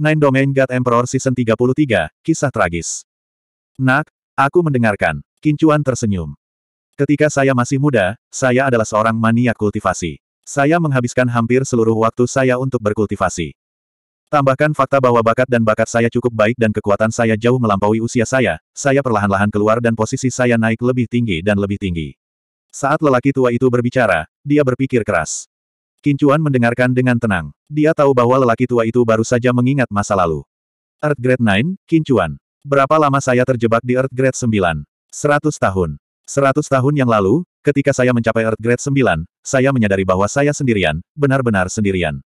Nine Domain God Emperor Season 33, Kisah Tragis. Nak, aku mendengarkan. Kincuan tersenyum. Ketika saya masih muda, saya adalah seorang maniak kultivasi. Saya menghabiskan hampir seluruh waktu saya untuk berkultivasi. Tambahkan fakta bahwa bakat dan bakat saya cukup baik dan kekuatan saya jauh melampaui usia saya, saya perlahan-lahan keluar dan posisi saya naik lebih tinggi dan lebih tinggi. Saat lelaki tua itu berbicara, dia berpikir keras. Kincuan mendengarkan dengan tenang. Dia tahu bahwa lelaki tua itu baru saja mengingat masa lalu. Earth Grade 9, Kincuan. Berapa lama saya terjebak di Earth Grade 9? 100 tahun. 100 tahun yang lalu, ketika saya mencapai Earth Grade 9, saya menyadari bahwa saya sendirian, benar-benar sendirian.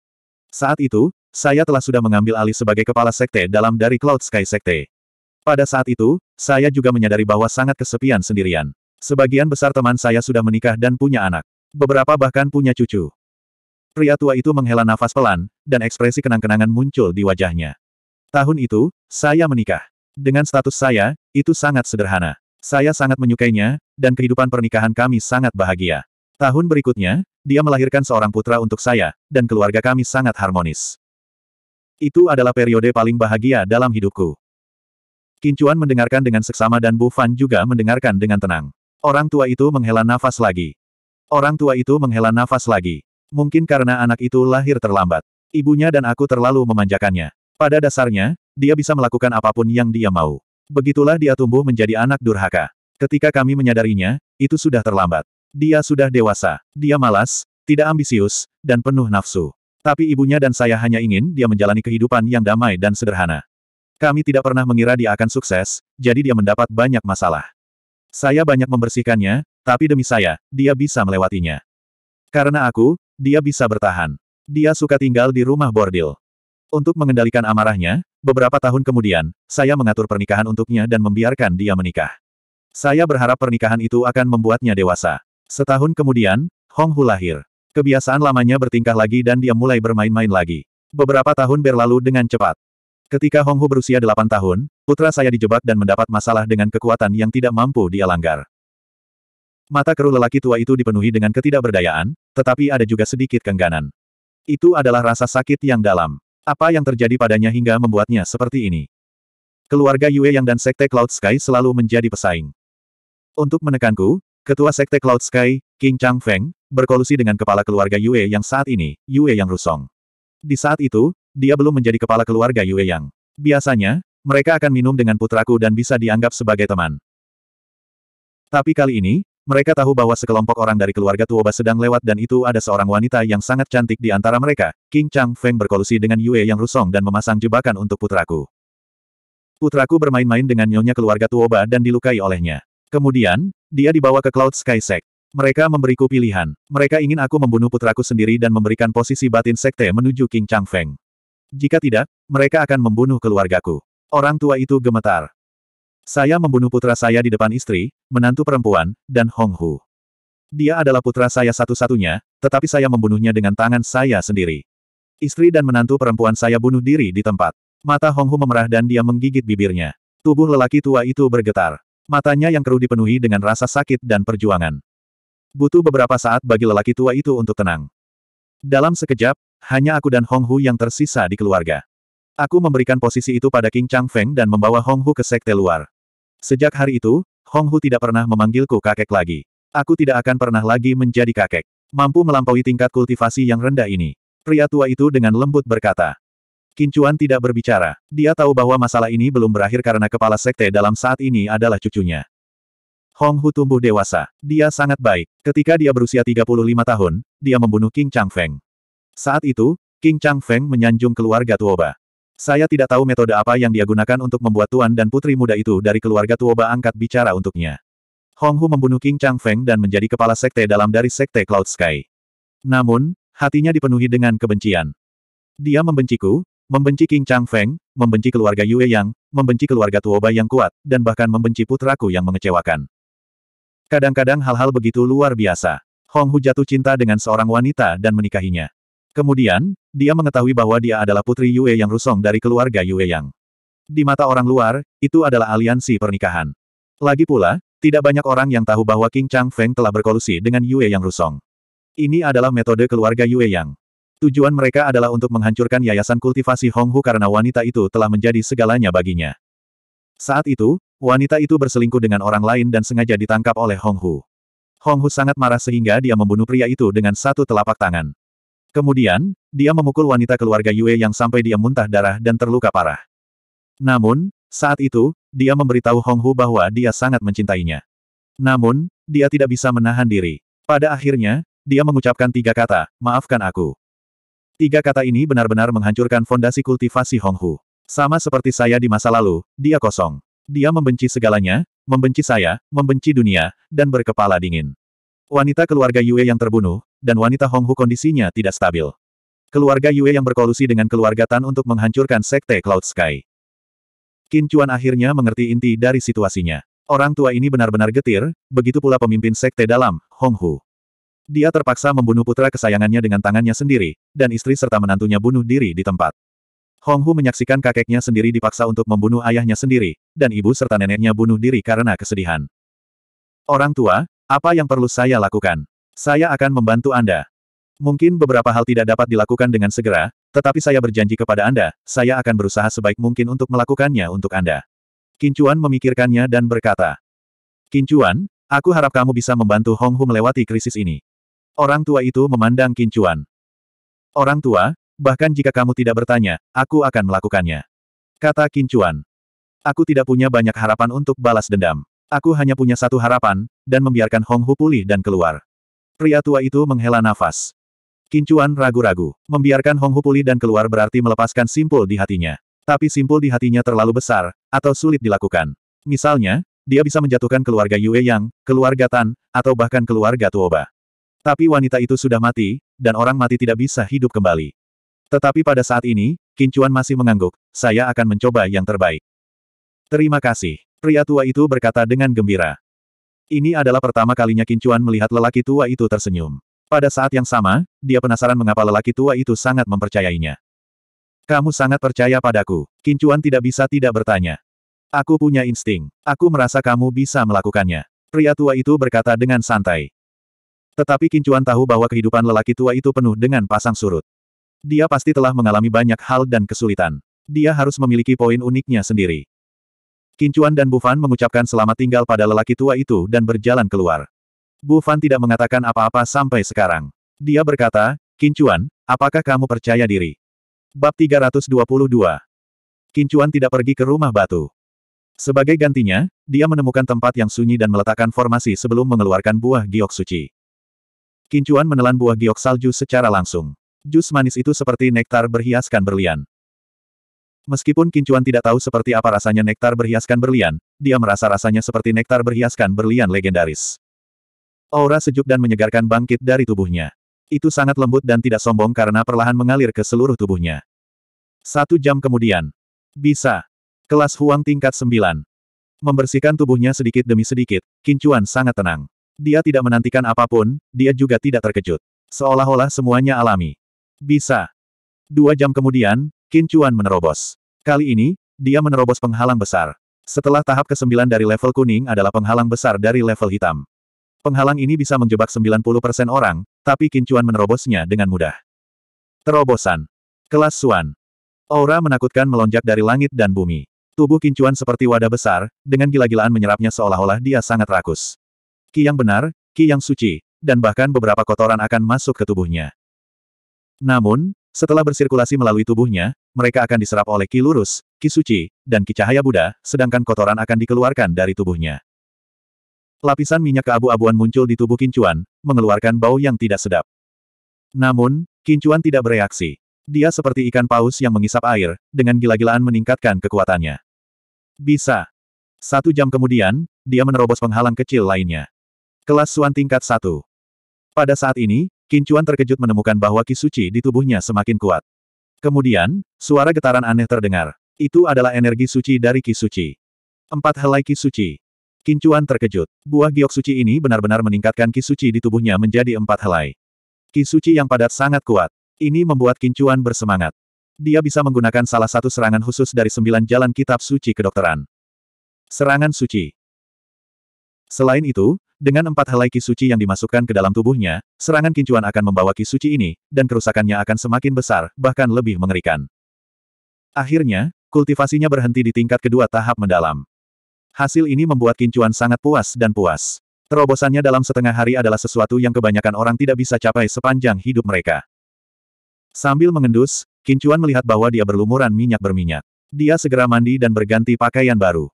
Saat itu, saya telah sudah mengambil alih sebagai kepala sekte dalam dari Cloud Sky Sekte. Pada saat itu, saya juga menyadari bahwa sangat kesepian sendirian. Sebagian besar teman saya sudah menikah dan punya anak. Beberapa bahkan punya cucu. Pria tua itu menghela nafas pelan, dan ekspresi kenang-kenangan muncul di wajahnya. Tahun itu, saya menikah. Dengan status saya, itu sangat sederhana. Saya sangat menyukainya, dan kehidupan pernikahan kami sangat bahagia. Tahun berikutnya, dia melahirkan seorang putra untuk saya, dan keluarga kami sangat harmonis. Itu adalah periode paling bahagia dalam hidupku. Kincuan mendengarkan dengan seksama dan Bu Fan juga mendengarkan dengan tenang. Orang tua itu menghela nafas lagi. Orang tua itu menghela nafas lagi. Mungkin karena anak itu lahir terlambat. Ibunya dan aku terlalu memanjakannya. Pada dasarnya, dia bisa melakukan apapun yang dia mau. Begitulah dia tumbuh menjadi anak durhaka. Ketika kami menyadarinya, itu sudah terlambat. Dia sudah dewasa. Dia malas, tidak ambisius, dan penuh nafsu. Tapi ibunya dan saya hanya ingin dia menjalani kehidupan yang damai dan sederhana. Kami tidak pernah mengira dia akan sukses, jadi dia mendapat banyak masalah. Saya banyak membersihkannya, tapi demi saya, dia bisa melewatinya. Karena aku, dia bisa bertahan. Dia suka tinggal di rumah bordil. Untuk mengendalikan amarahnya, beberapa tahun kemudian, saya mengatur pernikahan untuknya dan membiarkan dia menikah. Saya berharap pernikahan itu akan membuatnya dewasa. Setahun kemudian, Hong Hu lahir. Kebiasaan lamanya bertingkah lagi dan dia mulai bermain-main lagi. Beberapa tahun berlalu dengan cepat. Ketika Hong Hu berusia delapan tahun, putra saya dijebak dan mendapat masalah dengan kekuatan yang tidak mampu dia langgar. Mata keruh lelaki tua itu dipenuhi dengan ketidakberdayaan, tetapi ada juga sedikit kengganan. Itu adalah rasa sakit yang dalam. Apa yang terjadi padanya hingga membuatnya seperti ini? Keluarga Yue Yang dan Sekte Cloud Sky selalu menjadi pesaing. Untuk menekanku, Ketua Sekte Cloud Sky, King Chang Feng, berkolusi dengan kepala keluarga Yue Yang saat ini, Yue Yang Rusong. Di saat itu, dia belum menjadi kepala keluarga Yue Yang. Biasanya, mereka akan minum dengan putraku dan bisa dianggap sebagai teman. Tapi kali ini, mereka tahu bahwa sekelompok orang dari keluarga Tuoba sedang lewat dan itu ada seorang wanita yang sangat cantik di antara mereka. King Chang Feng berkolusi dengan Yue Yang Rusong dan memasang jebakan untuk putraku. Putraku bermain-main dengan nyonya keluarga Tuoba dan dilukai olehnya. Kemudian, dia dibawa ke Cloud Sky Sect. Mereka memberiku pilihan. Mereka ingin aku membunuh putraku sendiri dan memberikan posisi batin sekte menuju King Chang Feng. Jika tidak, mereka akan membunuh keluargaku. Orang tua itu gemetar. Saya membunuh putra saya di depan istri, menantu perempuan, dan Hong Hu. Dia adalah putra saya satu-satunya, tetapi saya membunuhnya dengan tangan saya sendiri. Istri dan menantu perempuan saya bunuh diri di tempat. Mata Hong Hu memerah dan dia menggigit bibirnya. Tubuh lelaki tua itu bergetar. Matanya yang keruh dipenuhi dengan rasa sakit dan perjuangan. Butuh beberapa saat bagi lelaki tua itu untuk tenang. Dalam sekejap, hanya aku dan Hong Hu yang tersisa di keluarga. Aku memberikan posisi itu pada King Chang Feng dan membawa Hong Hu ke sekte luar. Sejak hari itu, Hong Hu tidak pernah memanggilku kakek lagi. Aku tidak akan pernah lagi menjadi kakek. Mampu melampaui tingkat kultivasi yang rendah ini. Pria tua itu dengan lembut berkata. Kincuan tidak berbicara. Dia tahu bahwa masalah ini belum berakhir karena kepala sekte dalam saat ini adalah cucunya. Hong Hu tumbuh dewasa. Dia sangat baik. Ketika dia berusia 35 tahun, dia membunuh King Chang Feng. Saat itu, King Chang Feng menyanjung keluarga Tuoba. Saya tidak tahu metode apa yang dia gunakan untuk membuat tuan dan putri muda itu dari keluarga Tuoba angkat bicara untuknya. Hong Hu membunuh King Chang Feng dan menjadi kepala sekte dalam dari sekte Cloud Sky. Namun, hatinya dipenuhi dengan kebencian. Dia membenciku, membenci King Chang Feng, membenci keluarga Yue Yang, membenci keluarga Tuoba yang kuat, dan bahkan membenci putraku yang mengecewakan. Kadang-kadang hal-hal begitu luar biasa. Hong Hu jatuh cinta dengan seorang wanita dan menikahinya. Kemudian, dia mengetahui bahwa dia adalah putri Yue Yang Rusong dari keluarga Yue Yang. Di mata orang luar, itu adalah aliansi pernikahan. Lagi pula, tidak banyak orang yang tahu bahwa King Chang Feng telah berkolusi dengan Yue Yang Rusong. Ini adalah metode keluarga Yue Yang. Tujuan mereka adalah untuk menghancurkan yayasan kultivasi Honghu karena wanita itu telah menjadi segalanya baginya. Saat itu, wanita itu berselingkuh dengan orang lain dan sengaja ditangkap oleh Honghu. Honghu sangat marah sehingga dia membunuh pria itu dengan satu telapak tangan. Kemudian, dia memukul wanita keluarga Yue yang sampai dia muntah darah dan terluka parah. Namun, saat itu, dia memberitahu Hong Hu bahwa dia sangat mencintainya. Namun, dia tidak bisa menahan diri. Pada akhirnya, dia mengucapkan tiga kata, maafkan aku. Tiga kata ini benar-benar menghancurkan fondasi kultivasi Hong Hu. Sama seperti saya di masa lalu, dia kosong. Dia membenci segalanya, membenci saya, membenci dunia, dan berkepala dingin. Wanita keluarga Yue yang terbunuh, dan wanita Honghu kondisinya tidak stabil. Keluarga Yue yang berkolusi dengan keluarga Tan untuk menghancurkan Sekte Cloud Sky. Qin Chuan akhirnya mengerti inti dari situasinya. Orang tua ini benar-benar getir, begitu pula pemimpin Sekte dalam, Honghu. Dia terpaksa membunuh putra kesayangannya dengan tangannya sendiri, dan istri serta menantunya bunuh diri di tempat. Honghu menyaksikan kakeknya sendiri dipaksa untuk membunuh ayahnya sendiri, dan ibu serta neneknya bunuh diri karena kesedihan. Orang tua, apa yang perlu saya lakukan? Saya akan membantu Anda. Mungkin beberapa hal tidak dapat dilakukan dengan segera, tetapi saya berjanji kepada Anda, saya akan berusaha sebaik mungkin untuk melakukannya untuk Anda. Kincuan memikirkannya dan berkata, Kincuan, aku harap kamu bisa membantu Hong Hu melewati krisis ini. Orang tua itu memandang Kincuan. Orang tua, bahkan jika kamu tidak bertanya, aku akan melakukannya. Kata Kincuan. Aku tidak punya banyak harapan untuk balas dendam. Aku hanya punya satu harapan, dan membiarkan Hong Hu pulih dan keluar. Pria tua itu menghela nafas. Kincuan ragu-ragu. Membiarkan Hong Hu pulih dan keluar berarti melepaskan simpul di hatinya. Tapi simpul di hatinya terlalu besar, atau sulit dilakukan. Misalnya, dia bisa menjatuhkan keluarga Yue Yang, keluarga Tan, atau bahkan keluarga Tuoba. Tapi wanita itu sudah mati, dan orang mati tidak bisa hidup kembali. Tetapi pada saat ini, Kincuan masih mengangguk, saya akan mencoba yang terbaik. Terima kasih. Pria tua itu berkata dengan gembira. Ini adalah pertama kalinya Kincuan melihat lelaki tua itu tersenyum. Pada saat yang sama, dia penasaran mengapa lelaki tua itu sangat mempercayainya. Kamu sangat percaya padaku. Kincuan tidak bisa tidak bertanya. Aku punya insting. Aku merasa kamu bisa melakukannya. Pria tua itu berkata dengan santai. Tetapi Kincuan tahu bahwa kehidupan lelaki tua itu penuh dengan pasang surut. Dia pasti telah mengalami banyak hal dan kesulitan. Dia harus memiliki poin uniknya sendiri. Kincuan dan Bufan mengucapkan selamat tinggal pada lelaki tua itu dan berjalan keluar. Bufan tidak mengatakan apa-apa sampai sekarang. Dia berkata, Kincuan, apakah kamu percaya diri? Bab 322 Kincuan tidak pergi ke rumah batu. Sebagai gantinya, dia menemukan tempat yang sunyi dan meletakkan formasi sebelum mengeluarkan buah giok suci. Kincuan menelan buah giok salju secara langsung. Jus manis itu seperti nektar berhiaskan berlian. Meskipun Kincuan tidak tahu seperti apa rasanya nektar berhiaskan berlian, dia merasa rasanya seperti nektar berhiaskan berlian legendaris. Aura sejuk dan menyegarkan bangkit dari tubuhnya. Itu sangat lembut dan tidak sombong karena perlahan mengalir ke seluruh tubuhnya. Satu jam kemudian. Bisa. Kelas Huang tingkat 9. Membersihkan tubuhnya sedikit demi sedikit, Kincuan sangat tenang. Dia tidak menantikan apapun, dia juga tidak terkejut. Seolah-olah semuanya alami. Bisa. Dua jam kemudian, Qin Chuan menerobos. Kali ini, dia menerobos penghalang besar. Setelah tahap ke-9 dari level kuning adalah penghalang besar dari level hitam. Penghalang ini bisa menjebak 90% orang, tapi Kincuan menerobosnya dengan mudah. Terobosan. Kelas Suan. Aura menakutkan melonjak dari langit dan bumi. Tubuh Kincuan seperti wadah besar, dengan gila-gilaan menyerapnya seolah-olah dia sangat rakus. Ki yang benar, ki yang suci, dan bahkan beberapa kotoran akan masuk ke tubuhnya. Namun, setelah bersirkulasi melalui tubuhnya, mereka akan diserap oleh ki lurus, ki suci, dan ki cahaya Buddha, sedangkan kotoran akan dikeluarkan dari tubuhnya. Lapisan minyak keabu-abuan muncul di tubuh Kincuan, mengeluarkan bau yang tidak sedap. Namun, Kincuan tidak bereaksi. Dia seperti ikan paus yang mengisap air, dengan gila-gilaan meningkatkan kekuatannya. Bisa. Satu jam kemudian, dia menerobos penghalang kecil lainnya. Kelas Suan tingkat satu. Pada saat ini, Kincuan terkejut menemukan bahwa Kisuci di tubuhnya semakin kuat. Kemudian, suara getaran aneh terdengar. Itu adalah energi suci dari Kisuci. Empat helai Kisuci. Kincuan terkejut. Buah giok suci ini benar-benar meningkatkan Kisuci di tubuhnya menjadi empat helai. Kisuci yang padat sangat kuat. Ini membuat Kincuan bersemangat. Dia bisa menggunakan salah satu serangan khusus dari sembilan jalan kitab suci kedokteran. Serangan suci. Selain itu, dengan empat helai kisuci yang dimasukkan ke dalam tubuhnya, serangan kincuan akan membawa kisuci ini, dan kerusakannya akan semakin besar, bahkan lebih mengerikan. Akhirnya, kultivasinya berhenti di tingkat kedua tahap mendalam. Hasil ini membuat kincuan sangat puas dan puas. Terobosannya dalam setengah hari adalah sesuatu yang kebanyakan orang tidak bisa capai sepanjang hidup mereka. Sambil mengendus, Kincuan melihat bahwa dia berlumuran minyak berminyak. Dia segera mandi dan berganti pakaian baru.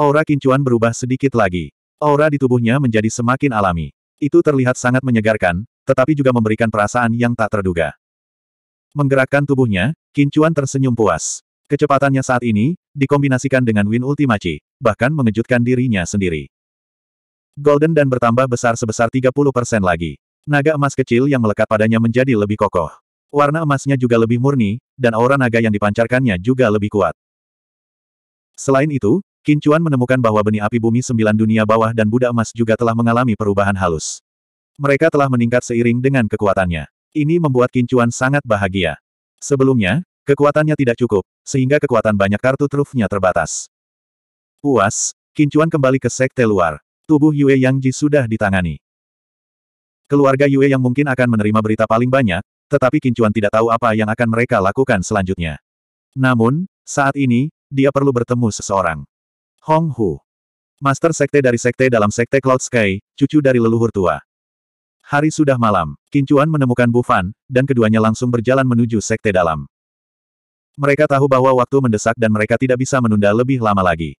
Aura Kincuan berubah sedikit lagi. Aura di tubuhnya menjadi semakin alami. Itu terlihat sangat menyegarkan, tetapi juga memberikan perasaan yang tak terduga. Menggerakkan tubuhnya, Kincuan tersenyum puas. Kecepatannya saat ini, dikombinasikan dengan Win Ultimaci, bahkan mengejutkan dirinya sendiri. Golden dan bertambah besar sebesar 30% lagi. Naga emas kecil yang melekat padanya menjadi lebih kokoh. Warna emasnya juga lebih murni, dan aura naga yang dipancarkannya juga lebih kuat. Selain itu, Kincuan menemukan bahwa benih api bumi sembilan dunia bawah dan Buddha emas juga telah mengalami perubahan halus. Mereka telah meningkat seiring dengan kekuatannya. Ini membuat Kincuan sangat bahagia. Sebelumnya, kekuatannya tidak cukup, sehingga kekuatan banyak kartu trufnya terbatas. Puas, Kincuan kembali ke sekte luar. Tubuh Yue Yang Ji sudah ditangani. Keluarga Yue yang mungkin akan menerima berita paling banyak, tetapi Kincuan tidak tahu apa yang akan mereka lakukan selanjutnya. Namun, saat ini, dia perlu bertemu seseorang. Hong Hu. Master Sekte dari Sekte dalam Sekte Cloud Sky, cucu dari leluhur tua. Hari sudah malam, Kincuan menemukan Bufan, dan keduanya langsung berjalan menuju Sekte dalam. Mereka tahu bahwa waktu mendesak dan mereka tidak bisa menunda lebih lama lagi.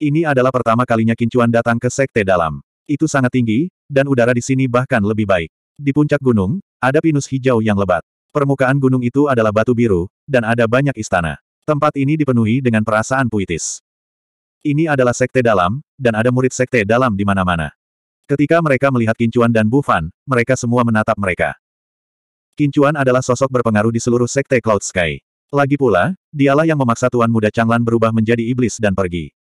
Ini adalah pertama kalinya Kincuan datang ke Sekte dalam. Itu sangat tinggi, dan udara di sini bahkan lebih baik. Di puncak gunung, ada pinus hijau yang lebat. Permukaan gunung itu adalah batu biru, dan ada banyak istana. Tempat ini dipenuhi dengan perasaan puitis. Ini adalah sekte dalam, dan ada murid sekte dalam di mana-mana. Ketika mereka melihat Kincuan dan Bufan, mereka semua menatap mereka. Kincuan adalah sosok berpengaruh di seluruh sekte Cloud Sky. Lagi pula, dialah yang memaksa Tuan Muda Changlan berubah menjadi iblis dan pergi.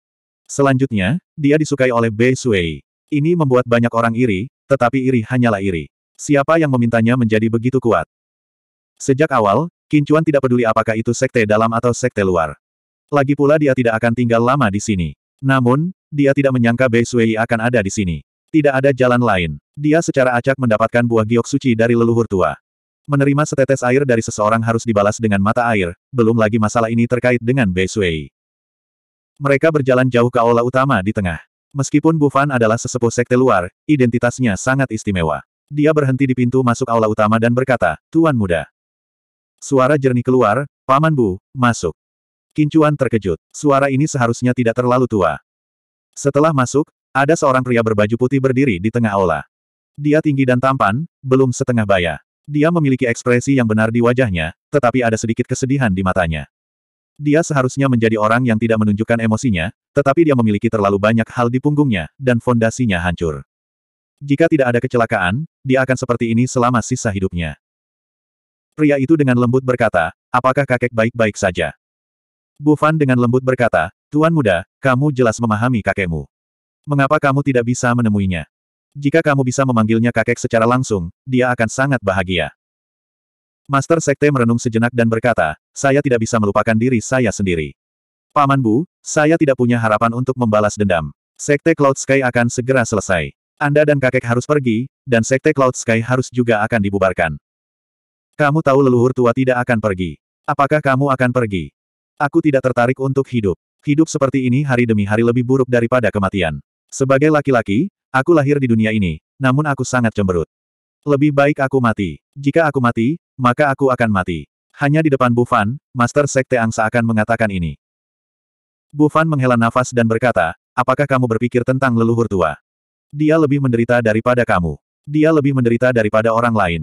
Selanjutnya, dia disukai oleh Bei Sui. Ini membuat banyak orang iri, tetapi iri hanyalah iri. Siapa yang memintanya menjadi begitu kuat? Sejak awal, Kincuan tidak peduli apakah itu sekte dalam atau sekte luar. Lagi pula dia tidak akan tinggal lama di sini. Namun, dia tidak menyangka Bei Suei akan ada di sini. Tidak ada jalan lain. Dia secara acak mendapatkan buah giok suci dari leluhur tua. Menerima setetes air dari seseorang harus dibalas dengan mata air, belum lagi masalah ini terkait dengan Bei Suei. Mereka berjalan jauh ke aula utama di tengah. Meskipun Bufan adalah sesepuh sekte luar, identitasnya sangat istimewa. Dia berhenti di pintu masuk aula utama dan berkata, Tuan Muda. Suara jernih keluar, Paman Bu, masuk. Kincuan terkejut. Suara ini seharusnya tidak terlalu tua. Setelah masuk, ada seorang pria berbaju putih berdiri di tengah aula. Dia tinggi dan tampan, belum setengah baya. Dia memiliki ekspresi yang benar di wajahnya, tetapi ada sedikit kesedihan di matanya. Dia seharusnya menjadi orang yang tidak menunjukkan emosinya, tetapi dia memiliki terlalu banyak hal di punggungnya, dan fondasinya hancur. Jika tidak ada kecelakaan, dia akan seperti ini selama sisa hidupnya. Pria itu dengan lembut berkata, apakah kakek baik-baik saja? Bu Fan dengan lembut berkata, Tuan muda, kamu jelas memahami kakekmu. Mengapa kamu tidak bisa menemuinya? Jika kamu bisa memanggilnya kakek secara langsung, dia akan sangat bahagia. Master Sekte merenung sejenak dan berkata, saya tidak bisa melupakan diri saya sendiri. Paman Bu, saya tidak punya harapan untuk membalas dendam. Sekte Cloud Sky akan segera selesai. Anda dan kakek harus pergi, dan Sekte Cloud Sky harus juga akan dibubarkan. Kamu tahu leluhur tua tidak akan pergi. Apakah kamu akan pergi? Aku tidak tertarik untuk hidup. Hidup seperti ini hari demi hari lebih buruk daripada kematian. Sebagai laki-laki, aku lahir di dunia ini, namun aku sangat cemberut. Lebih baik aku mati. Jika aku mati, maka aku akan mati. Hanya di depan Bufan, Master Sekte Angsa akan mengatakan ini. Bufan menghela nafas dan berkata, apakah kamu berpikir tentang leluhur tua? Dia lebih menderita daripada kamu. Dia lebih menderita daripada orang lain.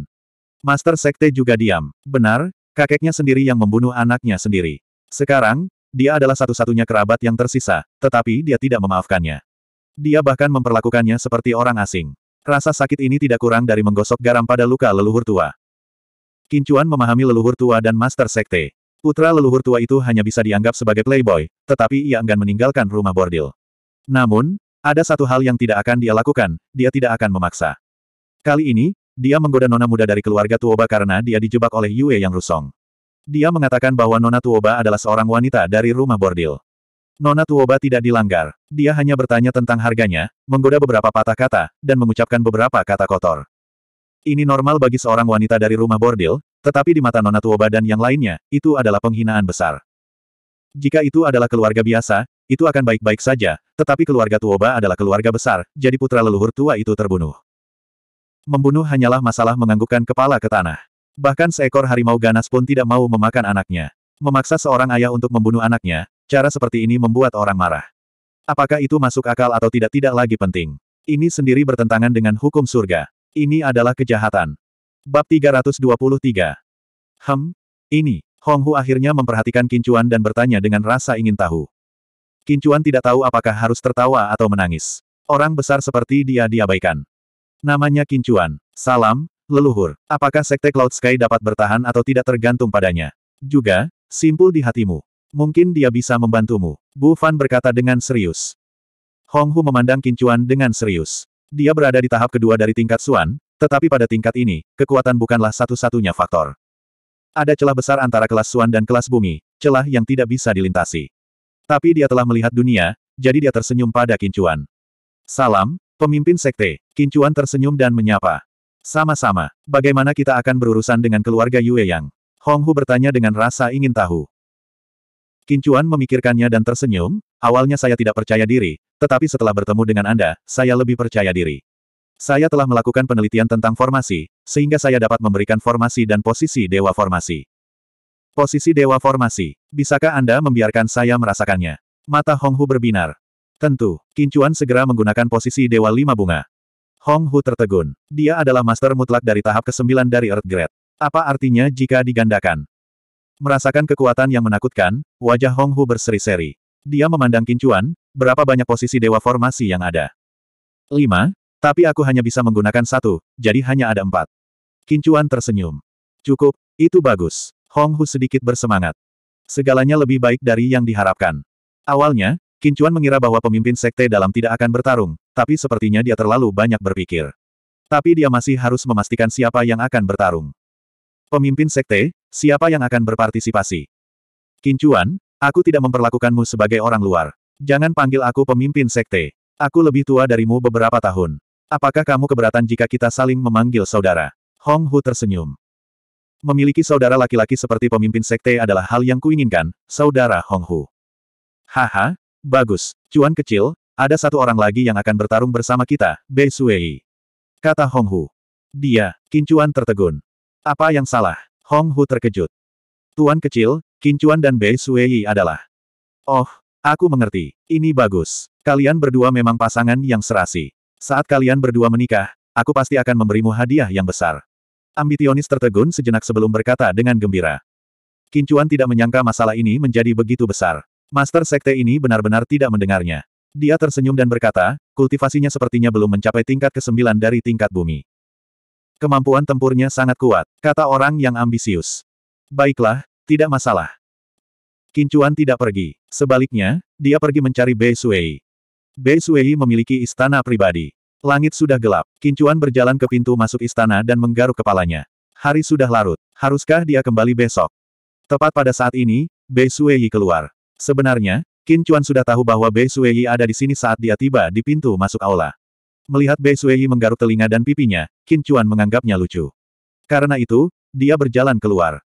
Master Sekte juga diam. Benar, kakeknya sendiri yang membunuh anaknya sendiri. Sekarang, dia adalah satu-satunya kerabat yang tersisa, tetapi dia tidak memaafkannya. Dia bahkan memperlakukannya seperti orang asing. Rasa sakit ini tidak kurang dari menggosok garam pada luka leluhur tua. Kincuan memahami leluhur tua dan master sekte. Putra leluhur tua itu hanya bisa dianggap sebagai playboy, tetapi ia enggan meninggalkan rumah bordil. Namun, ada satu hal yang tidak akan dia lakukan, dia tidak akan memaksa. Kali ini, dia menggoda nona muda dari keluarga Tuoba karena dia dijebak oleh Yue yang rusong. Dia mengatakan bahwa Nona Tuoba adalah seorang wanita dari rumah bordil. Nona Tuoba tidak dilanggar. Dia hanya bertanya tentang harganya, menggoda beberapa patah kata, dan mengucapkan beberapa kata kotor. Ini normal bagi seorang wanita dari rumah bordil, tetapi di mata Nona Tuoba dan yang lainnya, itu adalah penghinaan besar. Jika itu adalah keluarga biasa, itu akan baik-baik saja, tetapi keluarga Tuoba adalah keluarga besar, jadi putra leluhur tua itu terbunuh. Membunuh hanyalah masalah menganggukkan kepala ke tanah. Bahkan seekor harimau ganas pun tidak mau memakan anaknya. Memaksa seorang ayah untuk membunuh anaknya, cara seperti ini membuat orang marah. Apakah itu masuk akal atau tidak tidak lagi penting. Ini sendiri bertentangan dengan hukum surga. Ini adalah kejahatan. Bab 323 Hem, ini, Hong Hu akhirnya memperhatikan Kincuan dan bertanya dengan rasa ingin tahu. Kincuan tidak tahu apakah harus tertawa atau menangis. Orang besar seperti dia diabaikan. Namanya Kincuan. Salam, Leluhur, apakah Sekte Cloud Sky dapat bertahan atau tidak tergantung padanya? Juga, simpul di hatimu. Mungkin dia bisa membantumu. Bu Fan berkata dengan serius. Hong Hu memandang Kincuan dengan serius. Dia berada di tahap kedua dari tingkat Suan, tetapi pada tingkat ini, kekuatan bukanlah satu-satunya faktor. Ada celah besar antara kelas Suan dan kelas bumi, celah yang tidak bisa dilintasi. Tapi dia telah melihat dunia, jadi dia tersenyum pada Kincuan. Salam, pemimpin sekte. Kincuan tersenyum dan menyapa. Sama-sama, bagaimana kita akan berurusan dengan keluarga Yue Yang? Hong Hu bertanya dengan rasa ingin tahu. Kincuan memikirkannya dan tersenyum, awalnya saya tidak percaya diri, tetapi setelah bertemu dengan Anda, saya lebih percaya diri. Saya telah melakukan penelitian tentang formasi, sehingga saya dapat memberikan formasi dan posisi dewa formasi. Posisi dewa formasi, bisakah Anda membiarkan saya merasakannya? Mata Hong Hu berbinar. Tentu, Kincuan segera menggunakan posisi dewa lima bunga. Hong Hu tertegun. Dia adalah master mutlak dari tahap ke-9 dari Earth Grade. Apa artinya jika digandakan? Merasakan kekuatan yang menakutkan, wajah Hong Hu berseri-seri. Dia memandang kincuan, berapa banyak posisi dewa formasi yang ada. Lima. Tapi aku hanya bisa menggunakan satu, jadi hanya ada empat. Kincuan tersenyum. Cukup, itu bagus. Hong Hu sedikit bersemangat. Segalanya lebih baik dari yang diharapkan. Awalnya, Kincuan mengira bahwa pemimpin sekte dalam tidak akan bertarung, tapi sepertinya dia terlalu banyak berpikir. Tapi dia masih harus memastikan siapa yang akan bertarung. Pemimpin sekte, siapa yang akan berpartisipasi? Kincuan, aku tidak memperlakukanmu sebagai orang luar. Jangan panggil aku pemimpin sekte. Aku lebih tua darimu beberapa tahun. Apakah kamu keberatan jika kita saling memanggil saudara? Hong Hu tersenyum. Memiliki saudara laki-laki seperti pemimpin sekte adalah hal yang kuinginkan, saudara Hong Hu. Haha, bagus, cuan kecil, ada satu orang lagi yang akan bertarung bersama kita, Bei Suei. Kata Hong Hu. Dia, Kincuan tertegun. Apa yang salah? Hong Hu terkejut. Tuan kecil, Kincuan dan Bei Suei adalah. Oh, aku mengerti. Ini bagus. Kalian berdua memang pasangan yang serasi. Saat kalian berdua menikah, aku pasti akan memberimu hadiah yang besar. Ambitionis tertegun sejenak sebelum berkata dengan gembira. Kincuan tidak menyangka masalah ini menjadi begitu besar. Master Sekte ini benar-benar tidak mendengarnya. Dia tersenyum dan berkata, kultivasinya sepertinya belum mencapai tingkat ke-9 dari tingkat bumi. Kemampuan tempurnya sangat kuat, kata orang yang ambisius. Baiklah, tidak masalah. Kincuan tidak pergi. Sebaliknya, dia pergi mencari Bei Suei. Bei Suei memiliki istana pribadi. Langit sudah gelap. Kincuan berjalan ke pintu masuk istana dan menggaruk kepalanya. Hari sudah larut. Haruskah dia kembali besok? Tepat pada saat ini, Bei Suei keluar. Sebenarnya, Qin Chuan sudah tahu bahwa Bei Sui ada di sini saat dia tiba di pintu masuk aula. Melihat Bei Sui menggaruk telinga dan pipinya, Qin Chuan menganggapnya lucu. Karena itu, dia berjalan keluar.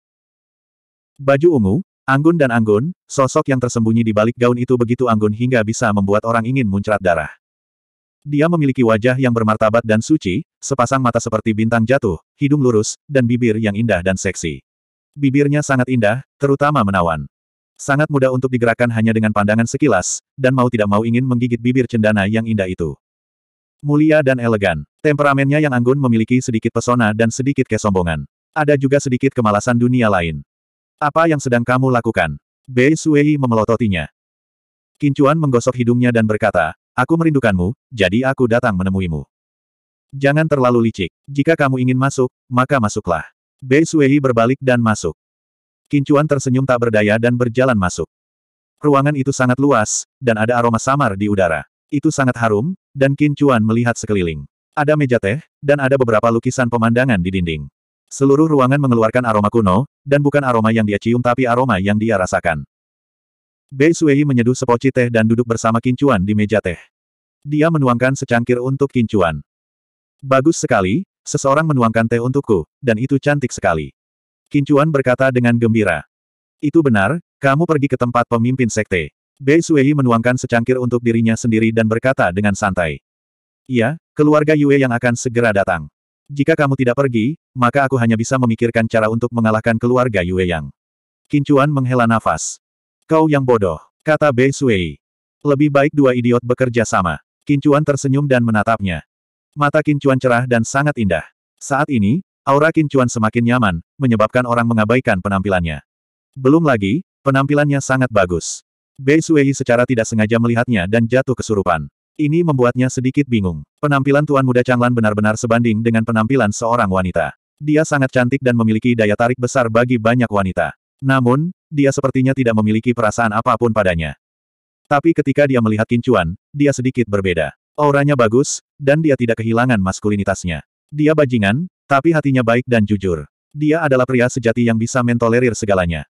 Baju ungu, anggun dan anggun, sosok yang tersembunyi di balik gaun itu begitu anggun hingga bisa membuat orang ingin muncrat darah. Dia memiliki wajah yang bermartabat dan suci, sepasang mata seperti bintang jatuh, hidung lurus, dan bibir yang indah dan seksi. Bibirnya sangat indah, terutama menawan. Sangat mudah untuk digerakkan hanya dengan pandangan sekilas, dan mau tidak mau ingin menggigit bibir cendana yang indah itu. Mulia dan elegan, temperamennya yang anggun memiliki sedikit pesona dan sedikit kesombongan. Ada juga sedikit kemalasan dunia lain. Apa yang sedang kamu lakukan? Bei Suei memelototinya. Kincuan menggosok hidungnya dan berkata, Aku merindukanmu, jadi aku datang menemuimu. Jangan terlalu licik. Jika kamu ingin masuk, maka masuklah. Bei Suei berbalik dan masuk. Kincuan tersenyum tak berdaya dan berjalan masuk. Ruangan itu sangat luas, dan ada aroma samar di udara. Itu sangat harum, dan Kincuan melihat sekeliling. Ada meja teh, dan ada beberapa lukisan pemandangan di dinding. Seluruh ruangan mengeluarkan aroma kuno, dan bukan aroma yang dia cium tapi aroma yang dia rasakan. Bei Sui menyeduh sepoci teh dan duduk bersama Kincuan di meja teh. Dia menuangkan secangkir untuk Kincuan. Bagus sekali, seseorang menuangkan teh untukku, dan itu cantik sekali. Kincuan berkata dengan gembira. Itu benar, kamu pergi ke tempat pemimpin sekte. Bei Sui menuangkan secangkir untuk dirinya sendiri dan berkata dengan santai. Iya, keluarga Yue yang akan segera datang. Jika kamu tidak pergi, maka aku hanya bisa memikirkan cara untuk mengalahkan keluarga Yue yang. Kincuan menghela nafas. Kau yang bodoh, kata Bei Sui. Lebih baik dua idiot bekerja sama. Kincuan tersenyum dan menatapnya. Mata Kincuan cerah dan sangat indah. Saat ini, Aura Kincuan semakin nyaman, menyebabkan orang mengabaikan penampilannya. Belum lagi, penampilannya sangat bagus. Bei Suei secara tidak sengaja melihatnya dan jatuh kesurupan. Ini membuatnya sedikit bingung. Penampilan Tuan Muda Changlan benar-benar sebanding dengan penampilan seorang wanita. Dia sangat cantik dan memiliki daya tarik besar bagi banyak wanita. Namun, dia sepertinya tidak memiliki perasaan apapun padanya. Tapi ketika dia melihat Kincuan, dia sedikit berbeda. Auranya bagus, dan dia tidak kehilangan maskulinitasnya. Dia bajingan, tapi hatinya baik dan jujur. Dia adalah pria sejati yang bisa mentolerir segalanya.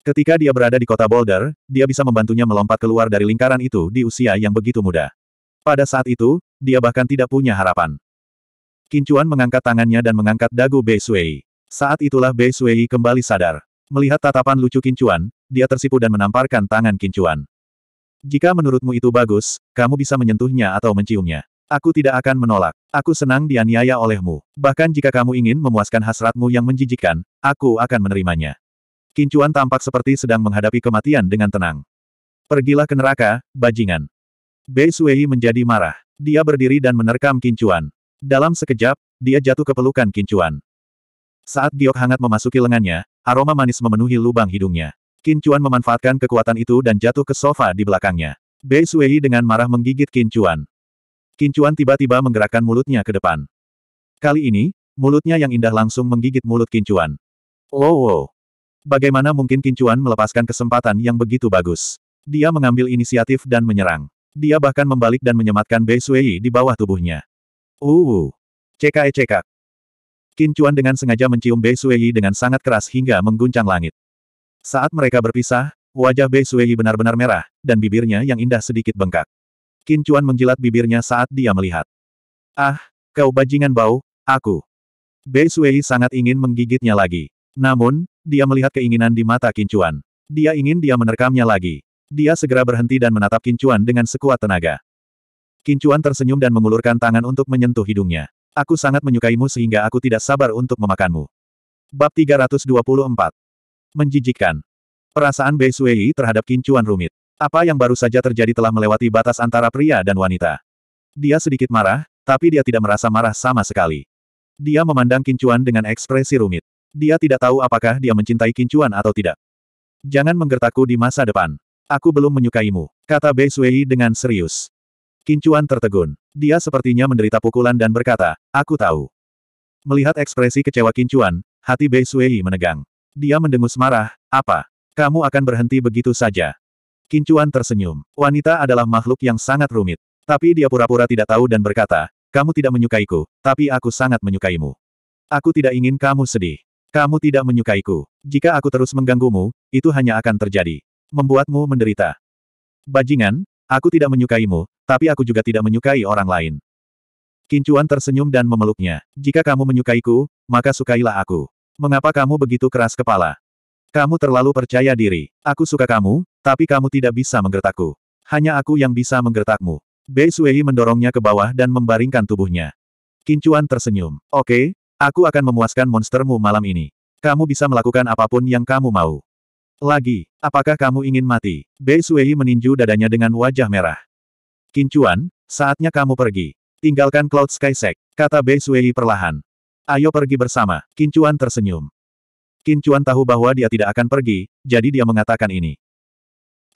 Ketika dia berada di kota Boulder, dia bisa membantunya melompat keluar dari lingkaran itu di usia yang begitu muda. Pada saat itu, dia bahkan tidak punya harapan. Kincuan mengangkat tangannya dan mengangkat dagu Bei Sui. Saat itulah Bei Sui kembali sadar. Melihat tatapan lucu Kincuan, dia tersipu dan menamparkan tangan Kincuan. Jika menurutmu itu bagus, kamu bisa menyentuhnya atau menciumnya. Aku tidak akan menolak. Aku senang dianiaya olehmu. Bahkan jika kamu ingin memuaskan hasratmu yang menjijikkan, aku akan menerimanya. Kincuan tampak seperti sedang menghadapi kematian dengan tenang. Pergilah ke neraka, bajingan. Bei Suei menjadi marah. Dia berdiri dan menerkam Kincuan. Dalam sekejap, dia jatuh ke pelukan Kincuan. Saat giok hangat memasuki lengannya, aroma manis memenuhi lubang hidungnya. Kincuan memanfaatkan kekuatan itu dan jatuh ke sofa di belakangnya. Bei Suei dengan marah menggigit Kincuan. Kincuan tiba-tiba menggerakkan mulutnya ke depan. Kali ini, mulutnya yang indah langsung menggigit mulut Kincuan. Wow, oh, wow. Oh. Bagaimana mungkin Kincuan melepaskan kesempatan yang begitu bagus? Dia mengambil inisiatif dan menyerang. Dia bahkan membalik dan menyematkan Bei Suei di bawah tubuhnya. Uh, cekai cekak. Kincuan dengan sengaja mencium Bei Suei dengan sangat keras hingga mengguncang langit. Saat mereka berpisah, wajah Bei Suei benar-benar merah, dan bibirnya yang indah sedikit bengkak. Kincuan menjilat bibirnya saat dia melihat. Ah, kau bajingan bau, aku. Bei Sui sangat ingin menggigitnya lagi. Namun, dia melihat keinginan di mata Kincuan. Dia ingin dia menerkamnya lagi. Dia segera berhenti dan menatap Kincuan dengan sekuat tenaga. Kincuan tersenyum dan mengulurkan tangan untuk menyentuh hidungnya. Aku sangat menyukaimu sehingga aku tidak sabar untuk memakanmu. Bab 324 Menjijikkan Perasaan Bei Sui terhadap Kincuan rumit. Apa yang baru saja terjadi telah melewati batas antara pria dan wanita. Dia sedikit marah, tapi dia tidak merasa marah sama sekali. Dia memandang Kincuan dengan ekspresi rumit. Dia tidak tahu apakah dia mencintai Kincuan atau tidak. Jangan menggertakku di masa depan. Aku belum menyukaimu, kata Bei Sui dengan serius. Kincuan tertegun. Dia sepertinya menderita pukulan dan berkata, aku tahu. Melihat ekspresi kecewa Kincuan, hati Bei Sui menegang. Dia mendengus marah, apa? Kamu akan berhenti begitu saja. Kincuan tersenyum. Wanita adalah makhluk yang sangat rumit. Tapi dia pura-pura tidak tahu dan berkata, kamu tidak menyukaiku, tapi aku sangat menyukaimu. Aku tidak ingin kamu sedih. Kamu tidak menyukaiku. Jika aku terus mengganggumu, itu hanya akan terjadi. Membuatmu menderita. Bajingan, aku tidak menyukaimu, tapi aku juga tidak menyukai orang lain. Kincuan tersenyum dan memeluknya. Jika kamu menyukaiku, maka sukailah aku. Mengapa kamu begitu keras kepala? Kamu terlalu percaya diri. Aku suka kamu, tapi kamu tidak bisa menggertakku. Hanya aku yang bisa menggertakmu. Bei Sui mendorongnya ke bawah dan membaringkan tubuhnya. Kincuan tersenyum. Oke, aku akan memuaskan monstermu malam ini. Kamu bisa melakukan apapun yang kamu mau. Lagi, apakah kamu ingin mati? Bei Sui meninju dadanya dengan wajah merah. Kincuan, saatnya kamu pergi. Tinggalkan Cloud Sky Sek, kata Bei Sui perlahan. Ayo pergi bersama. Kincuan tersenyum. Kincuan tahu bahwa dia tidak akan pergi, jadi dia mengatakan ini.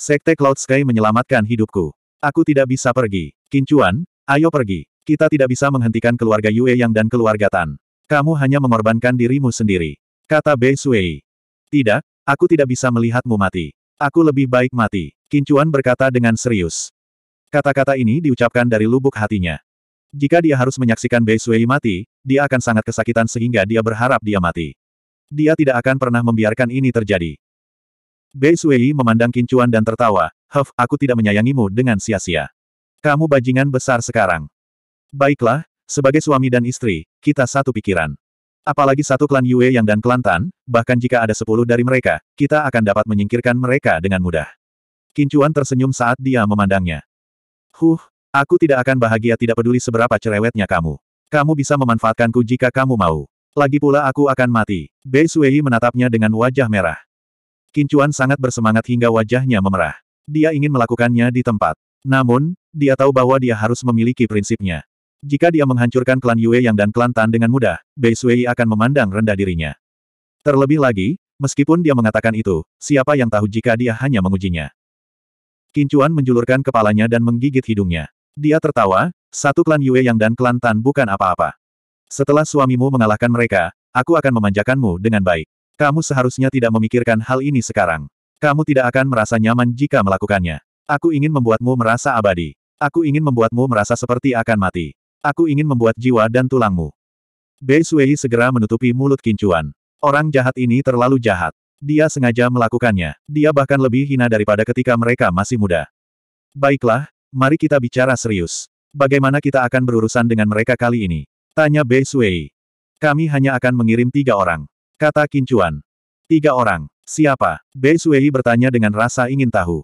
Sekte Cloud Sky menyelamatkan hidupku. Aku tidak bisa pergi. Kincuan, ayo pergi. Kita tidak bisa menghentikan keluarga Yue Yang dan keluarga Tan. Kamu hanya mengorbankan dirimu sendiri. Kata Bei Sui. Tidak, aku tidak bisa melihatmu mati. Aku lebih baik mati. Kincuan berkata dengan serius. Kata-kata ini diucapkan dari lubuk hatinya. Jika dia harus menyaksikan Bei Sui mati, dia akan sangat kesakitan sehingga dia berharap dia mati. Dia tidak akan pernah membiarkan ini terjadi. Bei Suiyi memandang Kincuan dan tertawa, Huff, aku tidak menyayangimu dengan sia-sia. Kamu bajingan besar sekarang. Baiklah, sebagai suami dan istri, kita satu pikiran. Apalagi satu klan Yue Yang dan klan Tan, bahkan jika ada sepuluh dari mereka, kita akan dapat menyingkirkan mereka dengan mudah. Kincuan tersenyum saat dia memandangnya. Huh, aku tidak akan bahagia tidak peduli seberapa cerewetnya kamu. Kamu bisa memanfaatkanku jika kamu mau. Lagi pula aku akan mati. Bei Suiyi menatapnya dengan wajah merah. Kincuan sangat bersemangat hingga wajahnya memerah. Dia ingin melakukannya di tempat. Namun, dia tahu bahwa dia harus memiliki prinsipnya. Jika dia menghancurkan klan Yue Yang dan klan Tan dengan mudah, Bei Sui akan memandang rendah dirinya. Terlebih lagi, meskipun dia mengatakan itu, siapa yang tahu jika dia hanya mengujinya. Kincuan menjulurkan kepalanya dan menggigit hidungnya. Dia tertawa, satu klan Yue Yang dan klan Tan bukan apa-apa. Setelah suamimu mengalahkan mereka, aku akan memanjakanmu dengan baik. Kamu seharusnya tidak memikirkan hal ini sekarang. Kamu tidak akan merasa nyaman jika melakukannya. Aku ingin membuatmu merasa abadi. Aku ingin membuatmu merasa seperti akan mati. Aku ingin membuat jiwa dan tulangmu. Bei Sui segera menutupi mulut kincuan. Orang jahat ini terlalu jahat. Dia sengaja melakukannya. Dia bahkan lebih hina daripada ketika mereka masih muda. Baiklah, mari kita bicara serius. Bagaimana kita akan berurusan dengan mereka kali ini? Tanya Bei Sui. Kami hanya akan mengirim tiga orang. Kata Kincuan. Tiga orang. Siapa? Bei Suei bertanya dengan rasa ingin tahu.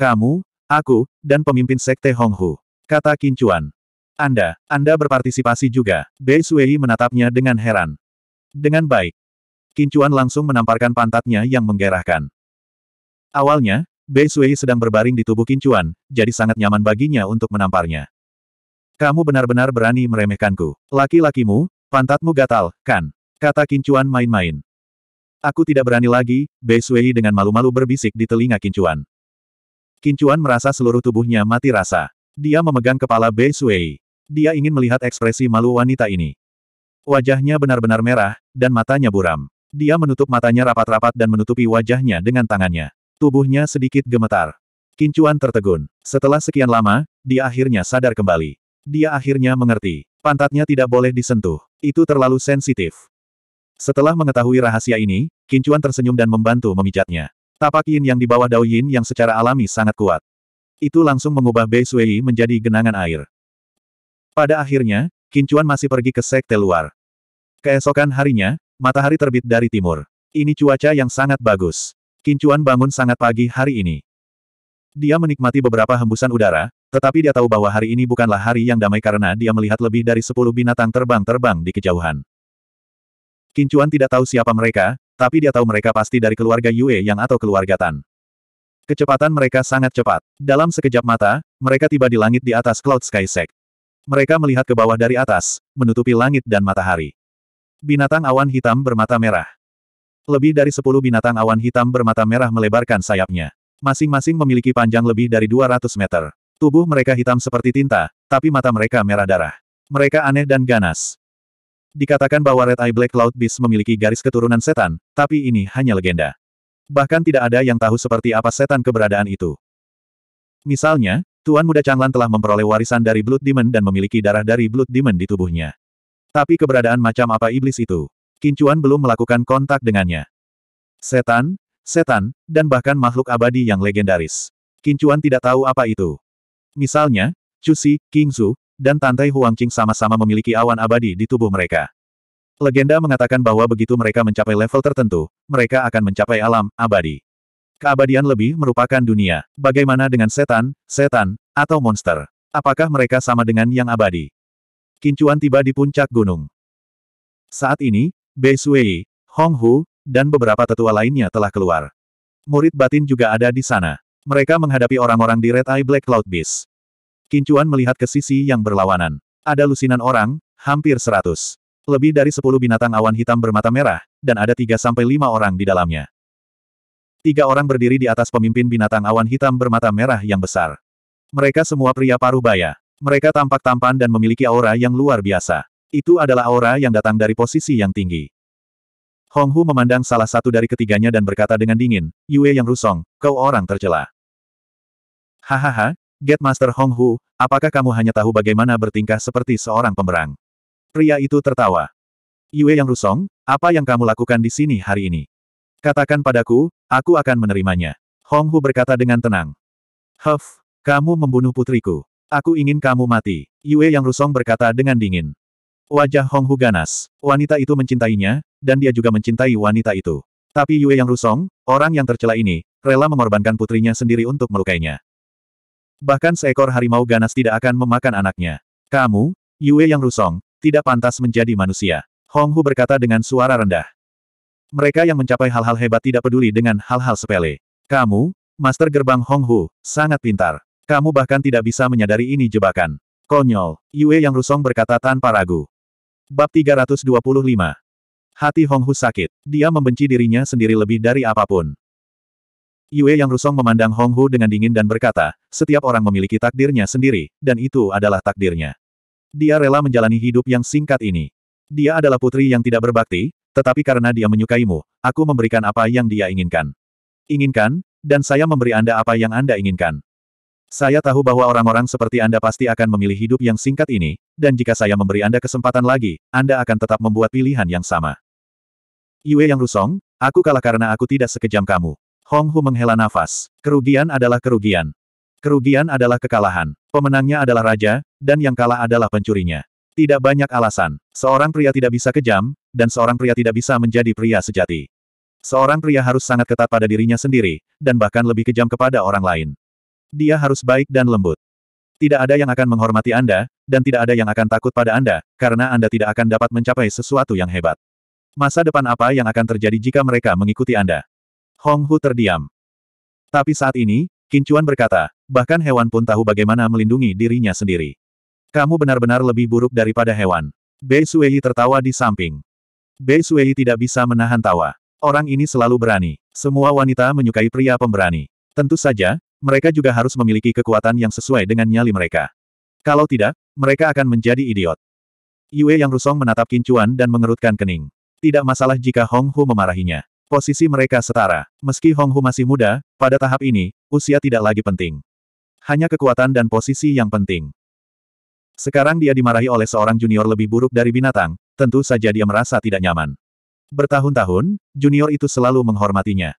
Kamu, aku, dan pemimpin sekte Honghu. Kata Kincuan. Anda, Anda berpartisipasi juga. Bei Suei menatapnya dengan heran. Dengan baik. Kincuan langsung menamparkan pantatnya yang menggerahkan. Awalnya, Bei Suei sedang berbaring di tubuh Kincuan, jadi sangat nyaman baginya untuk menamparnya. Kamu benar-benar berani meremehkanku. Laki-lakimu, pantatmu gatal, kan? Kata Kincuan main-main. Aku tidak berani lagi, Bei Sui dengan malu-malu berbisik di telinga Kincuan. Kincuan merasa seluruh tubuhnya mati rasa. Dia memegang kepala Bei Sui. Dia ingin melihat ekspresi malu wanita ini. Wajahnya benar-benar merah, dan matanya buram. Dia menutup matanya rapat-rapat dan menutupi wajahnya dengan tangannya. Tubuhnya sedikit gemetar. Kincuan tertegun. Setelah sekian lama, dia akhirnya sadar kembali. Dia akhirnya mengerti. Pantatnya tidak boleh disentuh. Itu terlalu sensitif. Setelah mengetahui rahasia ini, Kincuan tersenyum dan membantu memijatnya. Tapak yin yang di bawah Dao Yin yang secara alami sangat kuat. Itu langsung mengubah Bei Sui menjadi genangan air. Pada akhirnya, Kincuan masih pergi ke sekte luar. Keesokan harinya, matahari terbit dari timur. Ini cuaca yang sangat bagus. Kincuan bangun sangat pagi hari ini. Dia menikmati beberapa hembusan udara, tetapi dia tahu bahwa hari ini bukanlah hari yang damai karena dia melihat lebih dari sepuluh binatang terbang-terbang di kejauhan. Kincuan tidak tahu siapa mereka, tapi dia tahu mereka pasti dari keluarga Yue yang atau keluarga Tan. Kecepatan mereka sangat cepat. Dalam sekejap mata, mereka tiba di langit di atas Cloud Sky Sek. Mereka melihat ke bawah dari atas, menutupi langit dan matahari. Binatang awan hitam bermata merah. Lebih dari sepuluh binatang awan hitam bermata merah melebarkan sayapnya. Masing-masing memiliki panjang lebih dari 200 meter. Tubuh mereka hitam seperti tinta, tapi mata mereka merah darah. Mereka aneh dan ganas. Dikatakan bahwa Red Eye Black Cloud Beast memiliki garis keturunan setan, tapi ini hanya legenda. Bahkan tidak ada yang tahu seperti apa setan keberadaan itu. Misalnya, Tuan Muda Changlan telah memperoleh warisan dari Blood Demon dan memiliki darah dari Blood Demon di tubuhnya. Tapi keberadaan macam apa iblis itu? Kincuan belum melakukan kontak dengannya. Setan, setan, dan bahkan makhluk abadi yang legendaris. Kincuan tidak tahu apa itu. Misalnya, Cusi, Kingzu, dan Tantai Huangqing sama-sama memiliki awan abadi di tubuh mereka. Legenda mengatakan bahwa begitu mereka mencapai level tertentu, mereka akan mencapai alam abadi. Keabadian lebih merupakan dunia. Bagaimana dengan setan, setan, atau monster? Apakah mereka sama dengan yang abadi? Kincuan tiba di puncak gunung. Saat ini, Bei Sui, Hong Hu, dan beberapa tetua lainnya telah keluar. Murid batin juga ada di sana. Mereka menghadapi orang-orang di Red Eye Black Cloud Beast. Kincuan melihat ke sisi yang berlawanan. Ada lusinan orang, hampir seratus. Lebih dari sepuluh binatang awan hitam bermata merah, dan ada tiga sampai lima orang di dalamnya. Tiga orang berdiri di atas pemimpin binatang awan hitam bermata merah yang besar. Mereka semua pria paruh baya. Mereka tampak tampan dan memiliki aura yang luar biasa. Itu adalah aura yang datang dari posisi yang tinggi. Hong Hu memandang salah satu dari ketiganya dan berkata dengan dingin, Yue yang rusong, kau orang tercela. Hahaha, Get Master Hong Hu, apakah kamu hanya tahu bagaimana bertingkah seperti seorang pemberang? Pria itu tertawa. Yue yang rusong, apa yang kamu lakukan di sini hari ini? Katakan padaku, aku akan menerimanya. Hong Hu berkata dengan tenang. Huff, kamu membunuh putriku. Aku ingin kamu mati. Yue yang rusong berkata dengan dingin. Wajah Hong Hu ganas. Wanita itu mencintainya, dan dia juga mencintai wanita itu. Tapi Yue yang rusong, orang yang tercela ini, rela mengorbankan putrinya sendiri untuk melukainya. Bahkan seekor harimau ganas tidak akan memakan anaknya. Kamu, Yue yang rusong, tidak pantas menjadi manusia. Hong Hu berkata dengan suara rendah. Mereka yang mencapai hal-hal hebat tidak peduli dengan hal-hal sepele. Kamu, Master Gerbang Hong Hu, sangat pintar. Kamu bahkan tidak bisa menyadari ini jebakan. Konyol, Yue yang rusong berkata tanpa ragu. Bab 325 Hati Hong Hu sakit. Dia membenci dirinya sendiri lebih dari apapun. Yue Yang Rusong memandang Hong Hu dengan dingin dan berkata, setiap orang memiliki takdirnya sendiri, dan itu adalah takdirnya. Dia rela menjalani hidup yang singkat ini. Dia adalah putri yang tidak berbakti, tetapi karena dia menyukaimu, aku memberikan apa yang dia inginkan. Inginkan, dan saya memberi Anda apa yang Anda inginkan. Saya tahu bahwa orang-orang seperti Anda pasti akan memilih hidup yang singkat ini, dan jika saya memberi Anda kesempatan lagi, Anda akan tetap membuat pilihan yang sama. Yue Yang Rusong, aku kalah karena aku tidak sekejam kamu. Hong Hu menghela nafas. Kerugian adalah kerugian. Kerugian adalah kekalahan. Pemenangnya adalah raja, dan yang kalah adalah pencurinya. Tidak banyak alasan. Seorang pria tidak bisa kejam, dan seorang pria tidak bisa menjadi pria sejati. Seorang pria harus sangat ketat pada dirinya sendiri, dan bahkan lebih kejam kepada orang lain. Dia harus baik dan lembut. Tidak ada yang akan menghormati Anda, dan tidak ada yang akan takut pada Anda, karena Anda tidak akan dapat mencapai sesuatu yang hebat. Masa depan apa yang akan terjadi jika mereka mengikuti Anda? Hong Hu terdiam. Tapi saat ini, Kincuan berkata, bahkan hewan pun tahu bagaimana melindungi dirinya sendiri. Kamu benar-benar lebih buruk daripada hewan. Bei Sueyi tertawa di samping. Bei Sueyi tidak bisa menahan tawa. Orang ini selalu berani. Semua wanita menyukai pria pemberani. Tentu saja, mereka juga harus memiliki kekuatan yang sesuai dengan nyali mereka. Kalau tidak, mereka akan menjadi idiot. Yue yang rusong menatap Kincuan dan mengerutkan kening. Tidak masalah jika Hong Hu memarahinya. Posisi mereka setara. Meski Hong Hu masih muda, pada tahap ini, usia tidak lagi penting. Hanya kekuatan dan posisi yang penting. Sekarang dia dimarahi oleh seorang junior lebih buruk dari binatang, tentu saja dia merasa tidak nyaman. Bertahun-tahun, junior itu selalu menghormatinya.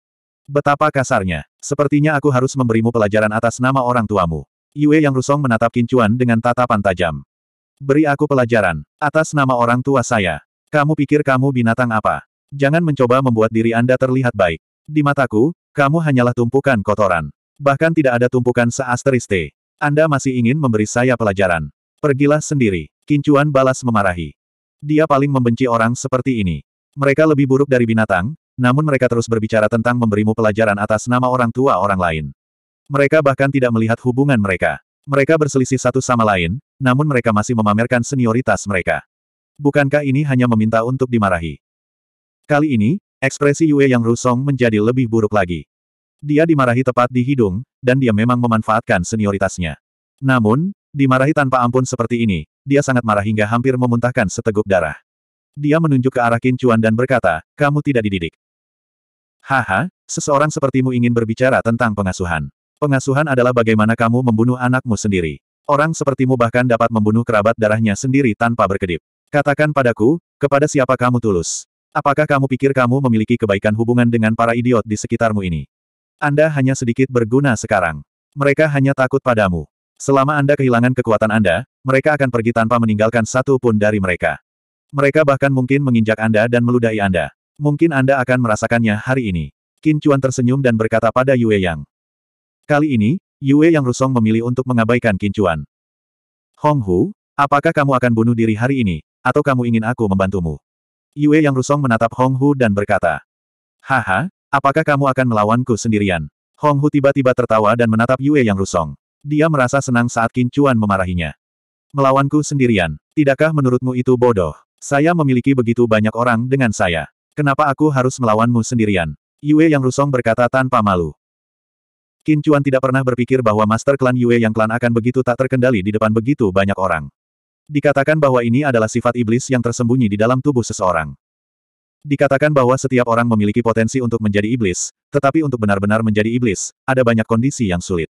Betapa kasarnya. Sepertinya aku harus memberimu pelajaran atas nama orang tuamu. Yue Yang Rusong menatap Kincuan dengan tatapan tajam. Beri aku pelajaran, atas nama orang tua saya. Kamu pikir kamu binatang apa? Jangan mencoba membuat diri Anda terlihat baik. Di mataku, kamu hanyalah tumpukan kotoran. Bahkan tidak ada tumpukan seasteriste. Anda masih ingin memberi saya pelajaran. Pergilah sendiri. Kincuan balas memarahi. Dia paling membenci orang seperti ini. Mereka lebih buruk dari binatang, namun mereka terus berbicara tentang memberimu pelajaran atas nama orang tua orang lain. Mereka bahkan tidak melihat hubungan mereka. Mereka berselisih satu sama lain, namun mereka masih memamerkan senioritas mereka. Bukankah ini hanya meminta untuk dimarahi? Kali ini, ekspresi Yue yang rusong menjadi lebih buruk lagi. Dia dimarahi tepat di hidung, dan dia memang memanfaatkan senioritasnya. Namun, dimarahi tanpa ampun seperti ini, dia sangat marah hingga hampir memuntahkan seteguk darah. Dia menunjuk ke arah Kincuan dan berkata, kamu tidak dididik. Haha, seseorang sepertimu ingin berbicara tentang pengasuhan. Pengasuhan adalah bagaimana kamu membunuh anakmu sendiri. Orang sepertimu bahkan dapat membunuh kerabat darahnya sendiri tanpa berkedip. Katakan padaku, kepada siapa kamu tulus. Apakah kamu pikir kamu memiliki kebaikan hubungan dengan para idiot di sekitarmu ini? Anda hanya sedikit berguna sekarang. Mereka hanya takut padamu. Selama Anda kehilangan kekuatan Anda, mereka akan pergi tanpa meninggalkan satu pun dari mereka. Mereka bahkan mungkin menginjak Anda dan meludahi Anda. Mungkin Anda akan merasakannya hari ini. Qin Chuan tersenyum dan berkata pada Yue Yang. Kali ini, Yue Yang Rusong memilih untuk mengabaikan Qin Chuan. Hong Hu, apakah kamu akan bunuh diri hari ini, atau kamu ingin aku membantumu? Yue Yang Rusong menatap Hong Hu dan berkata, Haha, apakah kamu akan melawanku sendirian? Hong Hu tiba-tiba tertawa dan menatap Yue Yang Rusong. Dia merasa senang saat Qin Chuan memarahinya. Melawanku sendirian, tidakkah menurutmu itu bodoh? Saya memiliki begitu banyak orang dengan saya. Kenapa aku harus melawanmu sendirian? Yue Yang Rusong berkata tanpa malu. Qin Chuan tidak pernah berpikir bahwa master klan Yue Yang klan akan begitu tak terkendali di depan begitu banyak orang. Dikatakan bahwa ini adalah sifat iblis yang tersembunyi di dalam tubuh seseorang. Dikatakan bahwa setiap orang memiliki potensi untuk menjadi iblis, tetapi untuk benar-benar menjadi iblis, ada banyak kondisi yang sulit.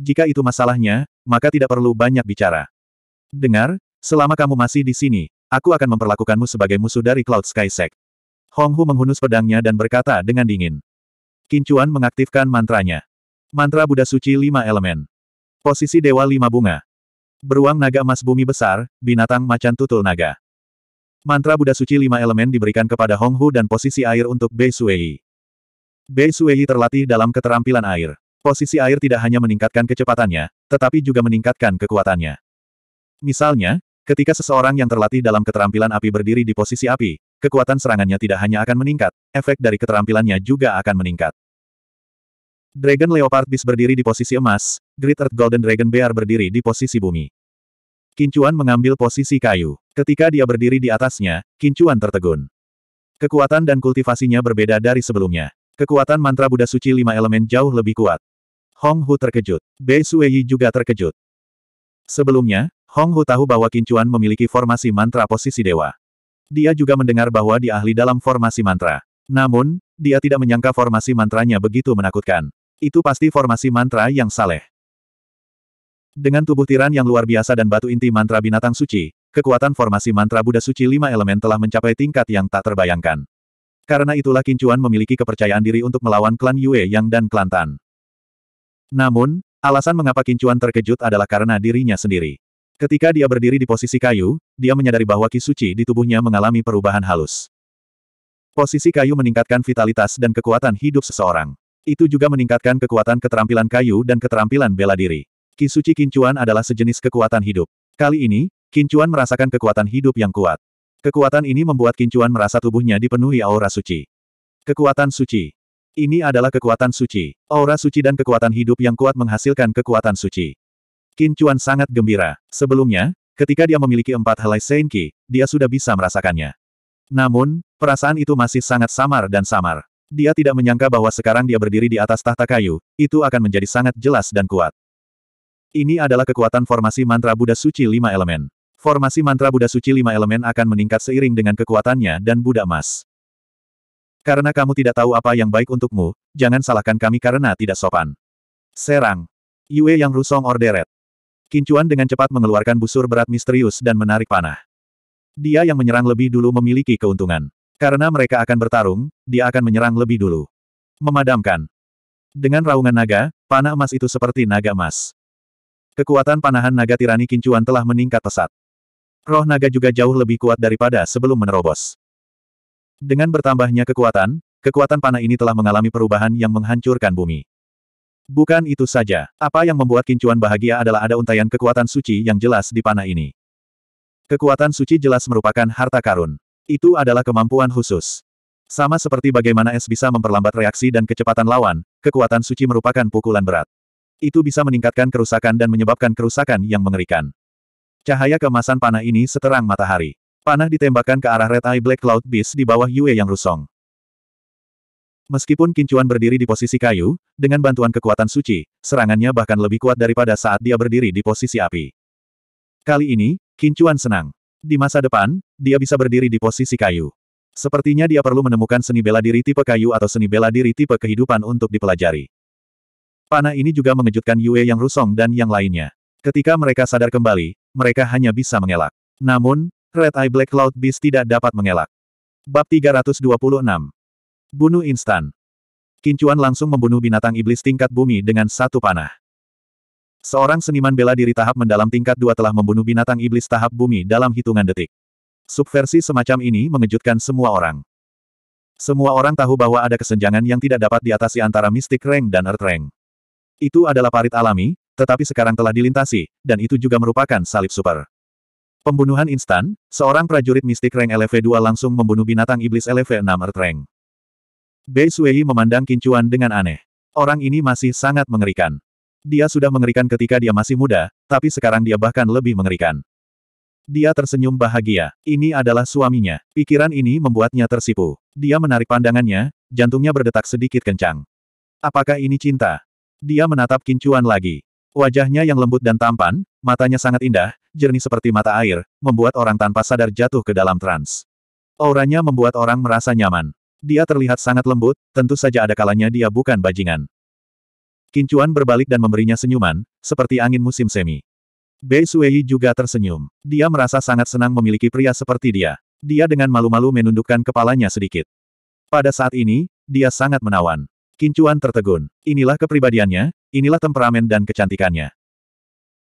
Jika itu masalahnya, maka tidak perlu banyak bicara. Dengar, selama kamu masih di sini, aku akan memperlakukanmu sebagai musuh dari Cloud Sky Sect. Hong Hu menghunus pedangnya dan berkata dengan dingin. Kincuan mengaktifkan mantranya. Mantra Buddha Suci Lima Elemen. Posisi Dewa Lima Bunga. Beruang naga emas bumi besar, binatang macan tutul naga. Mantra Buddha Suci lima elemen diberikan kepada Hong Hu dan posisi air untuk Bei Sui. Bei Sui terlatih dalam keterampilan air. Posisi air tidak hanya meningkatkan kecepatannya, tetapi juga meningkatkan kekuatannya. Misalnya, ketika seseorang yang terlatih dalam keterampilan api berdiri di posisi api, kekuatan serangannya tidak hanya akan meningkat, efek dari keterampilannya juga akan meningkat. Dragon Leopard Beast berdiri di posisi emas, Great Earth Golden Dragon Bear berdiri di posisi bumi. Kincuan mengambil posisi kayu. Ketika dia berdiri di atasnya, Kincuan tertegun. Kekuatan dan kultivasinya berbeda dari sebelumnya. Kekuatan mantra Buddha suci lima elemen jauh lebih kuat. Hong Hu terkejut. Bei Sueyi juga terkejut. Sebelumnya, Hong Hu tahu bahwa Kincuan memiliki formasi mantra posisi dewa. Dia juga mendengar bahwa dia ahli dalam formasi mantra. Namun, dia tidak menyangka formasi mantranya begitu menakutkan. Itu pasti formasi mantra yang saleh. Dengan tubuh tiran yang luar biasa dan batu inti mantra binatang suci, kekuatan formasi mantra Buddha suci lima elemen telah mencapai tingkat yang tak terbayangkan. Karena itulah Kincuan memiliki kepercayaan diri untuk melawan klan Yue Yang dan klan Tan. Namun, alasan mengapa Kincuan terkejut adalah karena dirinya sendiri. Ketika dia berdiri di posisi kayu, dia menyadari bahwa ki suci di tubuhnya mengalami perubahan halus. Posisi kayu meningkatkan vitalitas dan kekuatan hidup seseorang. Itu juga meningkatkan kekuatan keterampilan kayu dan keterampilan bela diri. Kisuci Kincuan adalah sejenis kekuatan hidup. Kali ini, Kincuan merasakan kekuatan hidup yang kuat. Kekuatan ini membuat Kincuan merasa tubuhnya dipenuhi aura suci. Kekuatan suci. Ini adalah kekuatan suci. Aura suci dan kekuatan hidup yang kuat menghasilkan kekuatan suci. Kincuan sangat gembira. Sebelumnya, ketika dia memiliki empat helai Senki, dia sudah bisa merasakannya. Namun, perasaan itu masih sangat samar dan samar. Dia tidak menyangka bahwa sekarang dia berdiri di atas tahta kayu, itu akan menjadi sangat jelas dan kuat. Ini adalah kekuatan formasi mantra Buddha Suci Lima Elemen. Formasi mantra Buddha Suci Lima Elemen akan meningkat seiring dengan kekuatannya dan Buddha Emas. Karena kamu tidak tahu apa yang baik untukmu, jangan salahkan kami karena tidak sopan. Serang. Yue yang rusong orderet. Kincuan dengan cepat mengeluarkan busur berat misterius dan menarik panah. Dia yang menyerang lebih dulu memiliki keuntungan. Karena mereka akan bertarung, dia akan menyerang lebih dulu. Memadamkan. Dengan raungan naga, panah emas itu seperti naga emas. Kekuatan panahan naga tirani kincuan telah meningkat pesat. Roh naga juga jauh lebih kuat daripada sebelum menerobos. Dengan bertambahnya kekuatan, kekuatan panah ini telah mengalami perubahan yang menghancurkan bumi. Bukan itu saja, apa yang membuat kincuan bahagia adalah ada untaian kekuatan suci yang jelas di panah ini. Kekuatan suci jelas merupakan harta karun. Itu adalah kemampuan khusus. Sama seperti bagaimana es bisa memperlambat reaksi dan kecepatan lawan, kekuatan suci merupakan pukulan berat. Itu bisa meningkatkan kerusakan dan menyebabkan kerusakan yang mengerikan. Cahaya kemasan panah ini seterang matahari. Panah ditembakkan ke arah Red Eye Black Cloud Beast di bawah Yue yang rusong. Meskipun Kincuan berdiri di posisi kayu, dengan bantuan kekuatan suci, serangannya bahkan lebih kuat daripada saat dia berdiri di posisi api. Kali ini, Kincuan senang. Di masa depan, dia bisa berdiri di posisi kayu. Sepertinya dia perlu menemukan seni bela diri tipe kayu atau seni bela diri tipe kehidupan untuk dipelajari. Panah ini juga mengejutkan Yue Yang Rusong dan yang lainnya. Ketika mereka sadar kembali, mereka hanya bisa mengelak. Namun, Red Eye Black Cloud Beast tidak dapat mengelak. Bab 326 Bunuh instan Kincuan langsung membunuh binatang iblis tingkat bumi dengan satu panah. Seorang seniman bela diri tahap mendalam tingkat dua telah membunuh binatang iblis tahap bumi dalam hitungan detik. Subversi semacam ini mengejutkan semua orang. Semua orang tahu bahwa ada kesenjangan yang tidak dapat diatasi antara Mystic Rank dan Earth Rank. Itu adalah parit alami, tetapi sekarang telah dilintasi, dan itu juga merupakan salib super. Pembunuhan instan, seorang prajurit mistik reng LV2 langsung membunuh binatang iblis LV6 Earth rank. Bei Sui memandang Kincuan dengan aneh. Orang ini masih sangat mengerikan. Dia sudah mengerikan ketika dia masih muda, tapi sekarang dia bahkan lebih mengerikan. Dia tersenyum bahagia. Ini adalah suaminya. Pikiran ini membuatnya tersipu. Dia menarik pandangannya, jantungnya berdetak sedikit kencang. Apakah ini cinta? Dia menatap kincuan lagi. Wajahnya yang lembut dan tampan, matanya sangat indah, jernih seperti mata air, membuat orang tanpa sadar jatuh ke dalam trans. Auranya membuat orang merasa nyaman. Dia terlihat sangat lembut, tentu saja ada kalanya dia bukan bajingan. Kincuan berbalik dan memberinya senyuman, seperti angin musim semi. Bei Suei juga tersenyum. Dia merasa sangat senang memiliki pria seperti dia. Dia dengan malu-malu menundukkan kepalanya sedikit. Pada saat ini, dia sangat menawan. Kincuan tertegun. Inilah kepribadiannya, inilah temperamen dan kecantikannya.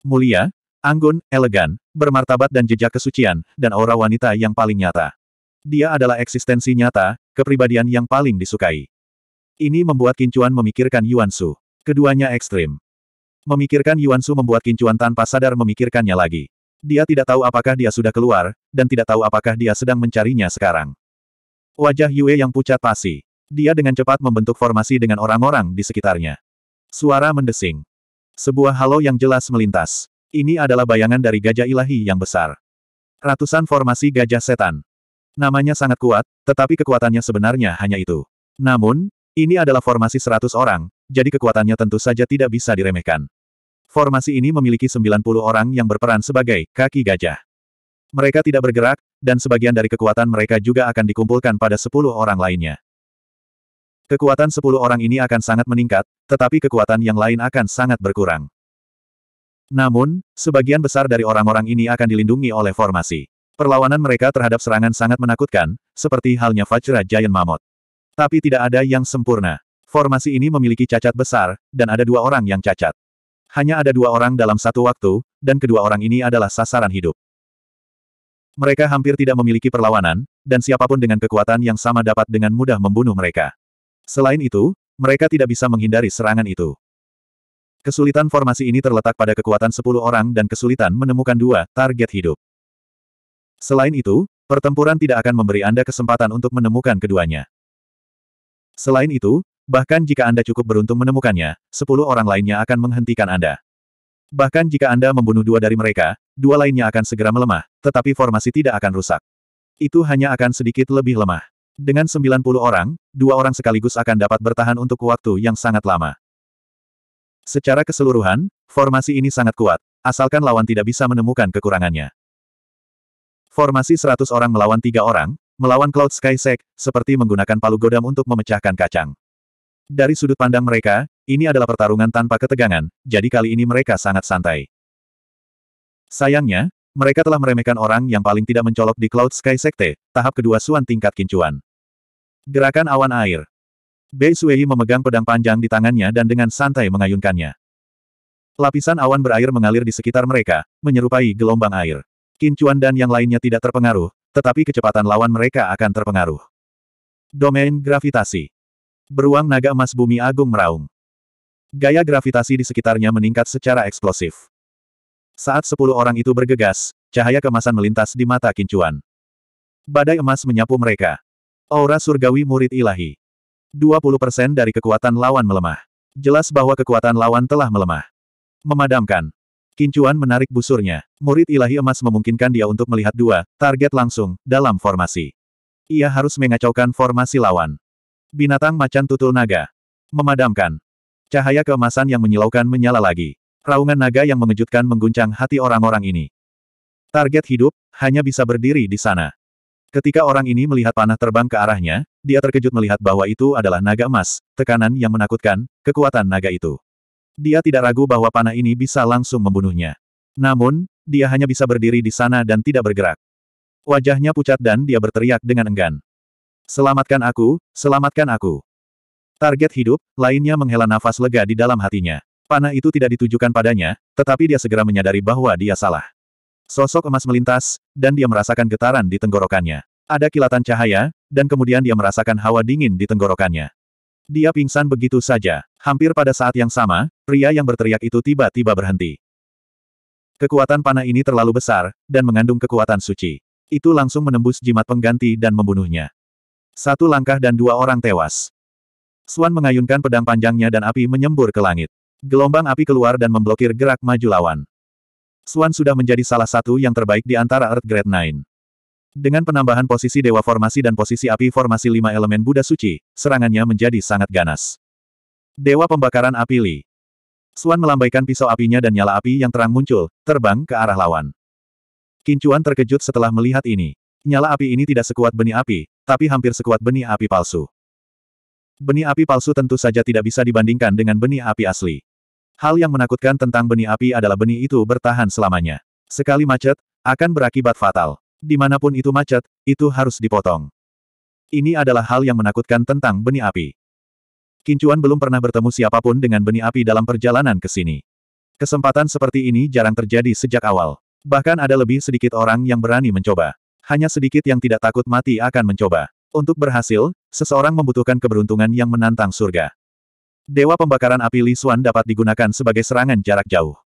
Mulia, anggun, elegan, bermartabat dan jejak kesucian, dan aura wanita yang paling nyata. Dia adalah eksistensi nyata, kepribadian yang paling disukai. Ini membuat Kincuan memikirkan Yuan Su. Keduanya ekstrim. Memikirkan Yuan Su membuat Kincuan tanpa sadar memikirkannya lagi. Dia tidak tahu apakah dia sudah keluar, dan tidak tahu apakah dia sedang mencarinya sekarang. Wajah Yue yang pucat pasi. Dia dengan cepat membentuk formasi dengan orang-orang di sekitarnya. Suara mendesing. Sebuah halo yang jelas melintas. Ini adalah bayangan dari gajah ilahi yang besar. Ratusan formasi gajah setan. Namanya sangat kuat, tetapi kekuatannya sebenarnya hanya itu. Namun, ini adalah formasi seratus orang, jadi kekuatannya tentu saja tidak bisa diremehkan. Formasi ini memiliki 90 orang yang berperan sebagai kaki gajah. Mereka tidak bergerak, dan sebagian dari kekuatan mereka juga akan dikumpulkan pada 10 orang lainnya. Kekuatan sepuluh orang ini akan sangat meningkat, tetapi kekuatan yang lain akan sangat berkurang. Namun, sebagian besar dari orang-orang ini akan dilindungi oleh formasi. Perlawanan mereka terhadap serangan sangat menakutkan, seperti halnya Vajra Giant Mammoth. Tapi tidak ada yang sempurna. Formasi ini memiliki cacat besar, dan ada dua orang yang cacat. Hanya ada dua orang dalam satu waktu, dan kedua orang ini adalah sasaran hidup. Mereka hampir tidak memiliki perlawanan, dan siapapun dengan kekuatan yang sama dapat dengan mudah membunuh mereka. Selain itu, mereka tidak bisa menghindari serangan itu. Kesulitan formasi ini terletak pada kekuatan 10 orang dan kesulitan menemukan dua target hidup. Selain itu, pertempuran tidak akan memberi Anda kesempatan untuk menemukan keduanya. Selain itu, bahkan jika Anda cukup beruntung menemukannya, 10 orang lainnya akan menghentikan Anda. Bahkan jika Anda membunuh dua dari mereka, dua lainnya akan segera melemah, tetapi formasi tidak akan rusak. Itu hanya akan sedikit lebih lemah. Dengan 90 orang, dua orang sekaligus akan dapat bertahan untuk waktu yang sangat lama. Secara keseluruhan, formasi ini sangat kuat, asalkan lawan tidak bisa menemukan kekurangannya. Formasi 100 orang melawan tiga orang, melawan Cloud Sky Sek, seperti menggunakan palu godam untuk memecahkan kacang. Dari sudut pandang mereka, ini adalah pertarungan tanpa ketegangan, jadi kali ini mereka sangat santai. Sayangnya, mereka telah meremehkan orang yang paling tidak mencolok di Cloud Sky Sekte, tahap kedua suan tingkat kincuan. Gerakan awan air. Bei Sui memegang pedang panjang di tangannya dan dengan santai mengayunkannya. Lapisan awan berair mengalir di sekitar mereka, menyerupai gelombang air. Kincuan dan yang lainnya tidak terpengaruh, tetapi kecepatan lawan mereka akan terpengaruh. Domain gravitasi. Beruang naga emas bumi agung meraung. Gaya gravitasi di sekitarnya meningkat secara eksplosif. Saat sepuluh orang itu bergegas, cahaya kemasan melintas di mata kincuan. Badai emas menyapu mereka. Aura surgawi murid ilahi. 20% dari kekuatan lawan melemah. Jelas bahwa kekuatan lawan telah melemah. Memadamkan. Kincuan menarik busurnya. Murid ilahi emas memungkinkan dia untuk melihat dua target langsung dalam formasi. Ia harus mengacaukan formasi lawan. Binatang macan tutul naga. Memadamkan. Cahaya keemasan yang menyilaukan menyala lagi. Raungan naga yang mengejutkan mengguncang hati orang-orang ini. Target hidup, hanya bisa berdiri di sana. Ketika orang ini melihat panah terbang ke arahnya, dia terkejut melihat bahwa itu adalah naga emas, tekanan yang menakutkan, kekuatan naga itu. Dia tidak ragu bahwa panah ini bisa langsung membunuhnya. Namun, dia hanya bisa berdiri di sana dan tidak bergerak. Wajahnya pucat dan dia berteriak dengan enggan. Selamatkan aku, selamatkan aku. Target hidup, lainnya menghela nafas lega di dalam hatinya. Panah itu tidak ditujukan padanya, tetapi dia segera menyadari bahwa dia salah. Sosok emas melintas, dan dia merasakan getaran di tenggorokannya. Ada kilatan cahaya, dan kemudian dia merasakan hawa dingin di tenggorokannya. Dia pingsan begitu saja. Hampir pada saat yang sama, pria yang berteriak itu tiba-tiba berhenti. Kekuatan panah ini terlalu besar, dan mengandung kekuatan suci. Itu langsung menembus jimat pengganti dan membunuhnya. Satu langkah dan dua orang tewas. Swan mengayunkan pedang panjangnya dan api menyembur ke langit. Gelombang api keluar dan memblokir gerak maju lawan. Swan sudah menjadi salah satu yang terbaik di antara Earth Grade 9. Dengan penambahan posisi Dewa Formasi dan posisi api formasi lima elemen Buddha Suci, serangannya menjadi sangat ganas. Dewa Pembakaran Api Li. Swan melambaikan pisau apinya dan nyala api yang terang muncul, terbang ke arah lawan. Kincuan terkejut setelah melihat ini. Nyala api ini tidak sekuat benih api, tapi hampir sekuat benih api palsu. Benih api palsu tentu saja tidak bisa dibandingkan dengan benih api asli. Hal yang menakutkan tentang benih api adalah benih itu bertahan selamanya. Sekali macet, akan berakibat fatal. Dimanapun itu macet, itu harus dipotong. Ini adalah hal yang menakutkan tentang benih api. Kincuan belum pernah bertemu siapapun dengan benih api dalam perjalanan ke sini. Kesempatan seperti ini jarang terjadi sejak awal. Bahkan ada lebih sedikit orang yang berani mencoba. Hanya sedikit yang tidak takut mati akan mencoba. Untuk berhasil, seseorang membutuhkan keberuntungan yang menantang surga. Dewa pembakaran api Li Xuan dapat digunakan sebagai serangan jarak jauh.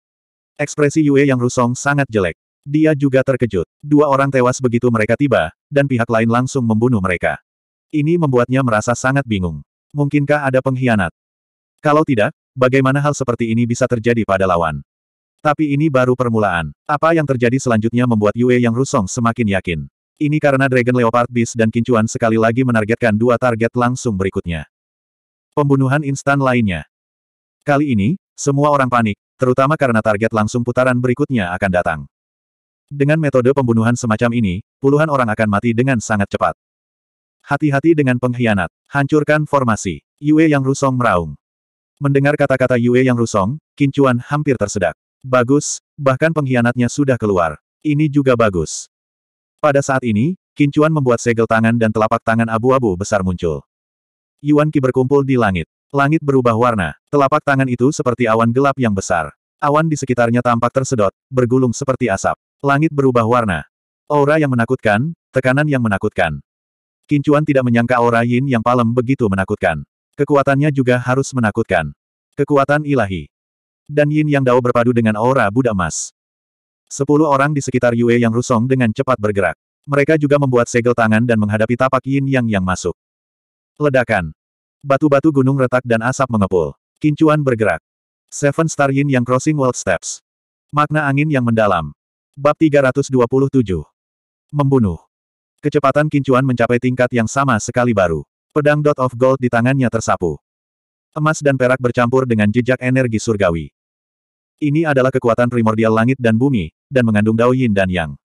Ekspresi Yue yang rusong sangat jelek. Dia juga terkejut. Dua orang tewas begitu mereka tiba, dan pihak lain langsung membunuh mereka. Ini membuatnya merasa sangat bingung. Mungkinkah ada pengkhianat? Kalau tidak, bagaimana hal seperti ini bisa terjadi pada lawan? Tapi ini baru permulaan. Apa yang terjadi selanjutnya membuat Yue yang rusong semakin yakin. Ini karena Dragon Leopard Beast dan Kincuan sekali lagi menargetkan dua target langsung berikutnya. Pembunuhan instan lainnya. Kali ini, semua orang panik, terutama karena target langsung putaran berikutnya akan datang. Dengan metode pembunuhan semacam ini, puluhan orang akan mati dengan sangat cepat. Hati-hati dengan pengkhianat. Hancurkan formasi. Yue Yang Rusong meraung. Mendengar kata-kata Yue Yang Rusong, Kincuan hampir tersedak. Bagus, bahkan pengkhianatnya sudah keluar. Ini juga bagus. Pada saat ini, Kincuan membuat segel tangan dan telapak tangan abu-abu besar muncul. Yuan Qi berkumpul di langit. Langit berubah warna, telapak tangan itu seperti awan gelap yang besar. Awan di sekitarnya tampak tersedot, bergulung seperti asap. Langit berubah warna. Aura yang menakutkan, tekanan yang menakutkan. Kincuan tidak menyangka aura Yin yang palem begitu menakutkan. Kekuatannya juga harus menakutkan. Kekuatan ilahi. Dan Yin yang dao berpadu dengan aura Buddha emas. Sepuluh orang di sekitar Yue yang rusong dengan cepat bergerak. Mereka juga membuat segel tangan dan menghadapi tapak Yin yang yang masuk. Ledakan. Batu-batu gunung retak dan asap mengepul. Kincuan bergerak. Seven Star Yin yang crossing world steps. Makna angin yang mendalam. Bab 327. Membunuh. Kecepatan kincuan mencapai tingkat yang sama sekali baru. Pedang dot of gold di tangannya tersapu. Emas dan perak bercampur dengan jejak energi surgawi. Ini adalah kekuatan primordial langit dan bumi, dan mengandung Dao Yin dan Yang.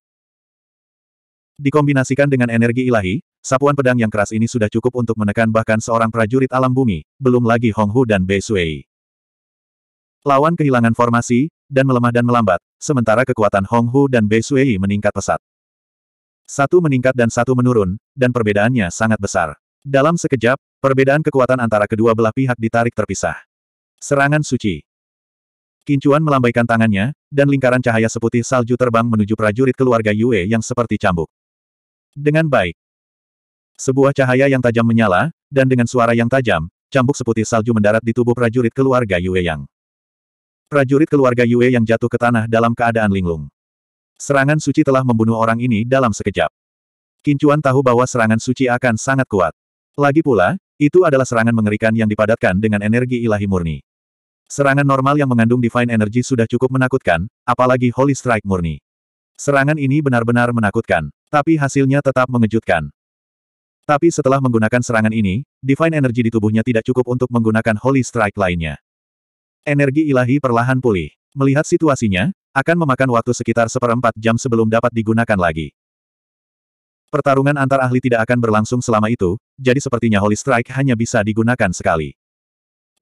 Dikombinasikan dengan energi ilahi, sapuan pedang yang keras ini sudah cukup untuk menekan bahkan seorang prajurit alam bumi, belum lagi Hong Hu dan Bei Sui. Lawan kehilangan formasi, dan melemah dan melambat, sementara kekuatan Hong Hu dan Bei Sui meningkat pesat. Satu meningkat dan satu menurun, dan perbedaannya sangat besar. Dalam sekejap, perbedaan kekuatan antara kedua belah pihak ditarik terpisah. Serangan suci. Kincuan melambaikan tangannya, dan lingkaran cahaya seputih salju terbang menuju prajurit keluarga Yue yang seperti cambuk. Dengan baik. Sebuah cahaya yang tajam menyala, dan dengan suara yang tajam, cambuk seputih salju mendarat di tubuh prajurit keluarga Yue Yang. Prajurit keluarga Yue Yang jatuh ke tanah dalam keadaan linglung. Serangan suci telah membunuh orang ini dalam sekejap. Kincuan tahu bahwa serangan suci akan sangat kuat. Lagi pula, itu adalah serangan mengerikan yang dipadatkan dengan energi ilahi murni. Serangan normal yang mengandung divine energy sudah cukup menakutkan, apalagi holy strike murni. Serangan ini benar-benar menakutkan. Tapi hasilnya tetap mengejutkan. Tapi setelah menggunakan serangan ini, Divine Energy di tubuhnya tidak cukup untuk menggunakan Holy Strike lainnya. Energi ilahi perlahan pulih. Melihat situasinya, akan memakan waktu sekitar seperempat jam sebelum dapat digunakan lagi. Pertarungan antar ahli tidak akan berlangsung selama itu, jadi sepertinya Holy Strike hanya bisa digunakan sekali.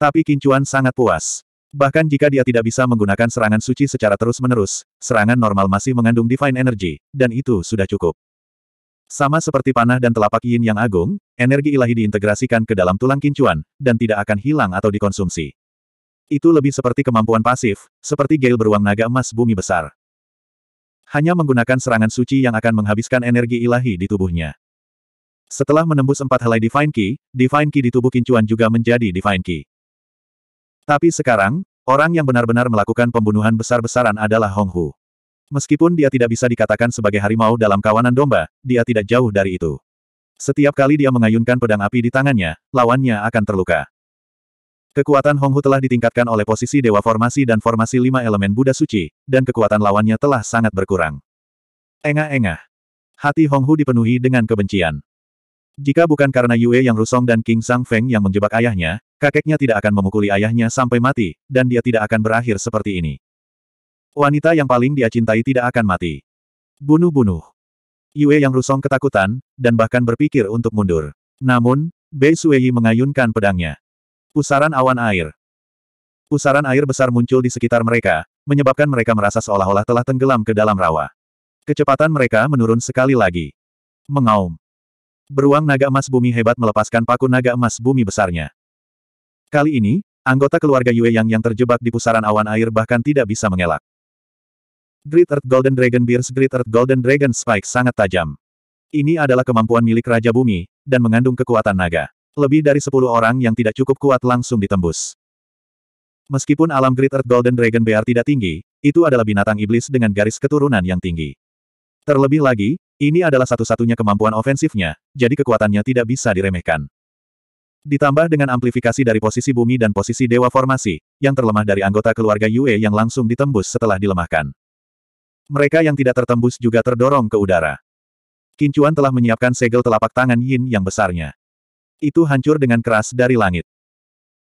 Tapi Kincuan sangat puas. Bahkan jika dia tidak bisa menggunakan serangan suci secara terus-menerus, serangan normal masih mengandung divine energy, dan itu sudah cukup. Sama seperti panah dan telapak yin yang agung, energi ilahi diintegrasikan ke dalam tulang kincuan, dan tidak akan hilang atau dikonsumsi. Itu lebih seperti kemampuan pasif, seperti Gale beruang naga emas bumi besar. Hanya menggunakan serangan suci yang akan menghabiskan energi ilahi di tubuhnya. Setelah menembus empat helai Divine Key, Divine Key di tubuh kincuan juga menjadi Divine Key. Tapi sekarang, orang yang benar-benar melakukan pembunuhan besar-besaran adalah Hong Hu. Meskipun dia tidak bisa dikatakan sebagai harimau dalam kawanan domba, dia tidak jauh dari itu. Setiap kali dia mengayunkan pedang api di tangannya, lawannya akan terluka. Kekuatan Hong Hu telah ditingkatkan oleh posisi Dewa Formasi dan Formasi Lima Elemen Buddha Suci, dan kekuatan lawannya telah sangat berkurang. Engah-engah. Hati Hong Hu dipenuhi dengan kebencian. Jika bukan karena Yue yang Rusong dan King Sang Feng yang menjebak ayahnya, kakeknya tidak akan memukuli ayahnya sampai mati, dan dia tidak akan berakhir seperti ini. Wanita yang paling dia cintai tidak akan mati. Bunuh-bunuh. Yue yang Rusong ketakutan, dan bahkan berpikir untuk mundur. Namun, Bei Sueyi mengayunkan pedangnya. Pusaran awan air. Pusaran air besar muncul di sekitar mereka, menyebabkan mereka merasa seolah-olah telah tenggelam ke dalam rawa. Kecepatan mereka menurun sekali lagi. Mengaum. Beruang naga emas bumi hebat melepaskan paku naga emas bumi besarnya. Kali ini, anggota keluarga Yue Yang yang terjebak di pusaran awan air bahkan tidak bisa mengelak. Great Earth Golden Dragon Bears Great Earth Golden Dragon Spike sangat tajam. Ini adalah kemampuan milik Raja Bumi, dan mengandung kekuatan naga. Lebih dari 10 orang yang tidak cukup kuat langsung ditembus. Meskipun alam Great Earth Golden Dragon Bear tidak tinggi, itu adalah binatang iblis dengan garis keturunan yang tinggi. Terlebih lagi, ini adalah satu-satunya kemampuan ofensifnya, jadi kekuatannya tidak bisa diremehkan. Ditambah dengan amplifikasi dari posisi bumi dan posisi dewa formasi, yang terlemah dari anggota keluarga Yue yang langsung ditembus setelah dilemahkan. Mereka yang tidak tertembus juga terdorong ke udara. Kincuan telah menyiapkan segel telapak tangan Yin yang besarnya. Itu hancur dengan keras dari langit.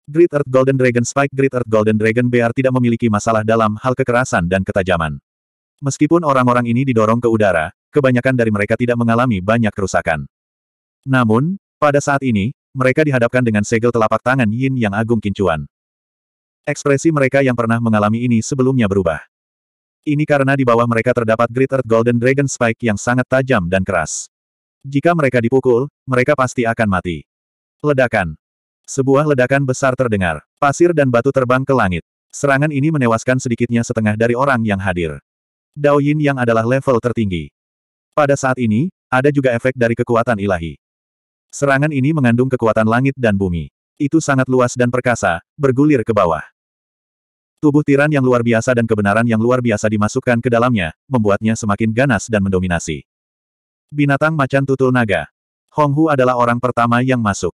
Great Earth Golden Dragon Spike Great Earth Golden Dragon Bear tidak memiliki masalah dalam hal kekerasan dan ketajaman. Meskipun orang-orang ini didorong ke udara, kebanyakan dari mereka tidak mengalami banyak kerusakan. Namun, pada saat ini, mereka dihadapkan dengan segel telapak tangan Yin yang agung kincuan. Ekspresi mereka yang pernah mengalami ini sebelumnya berubah. Ini karena di bawah mereka terdapat Great Earth Golden Dragon Spike yang sangat tajam dan keras. Jika mereka dipukul, mereka pasti akan mati. Ledakan. Sebuah ledakan besar terdengar. Pasir dan batu terbang ke langit. Serangan ini menewaskan sedikitnya setengah dari orang yang hadir. Dao Yin yang adalah level tertinggi. Pada saat ini, ada juga efek dari kekuatan ilahi. Serangan ini mengandung kekuatan langit dan bumi. Itu sangat luas dan perkasa, bergulir ke bawah. Tubuh tiran yang luar biasa dan kebenaran yang luar biasa dimasukkan ke dalamnya, membuatnya semakin ganas dan mendominasi. Binatang macan tutul naga. Hong Hu adalah orang pertama yang masuk.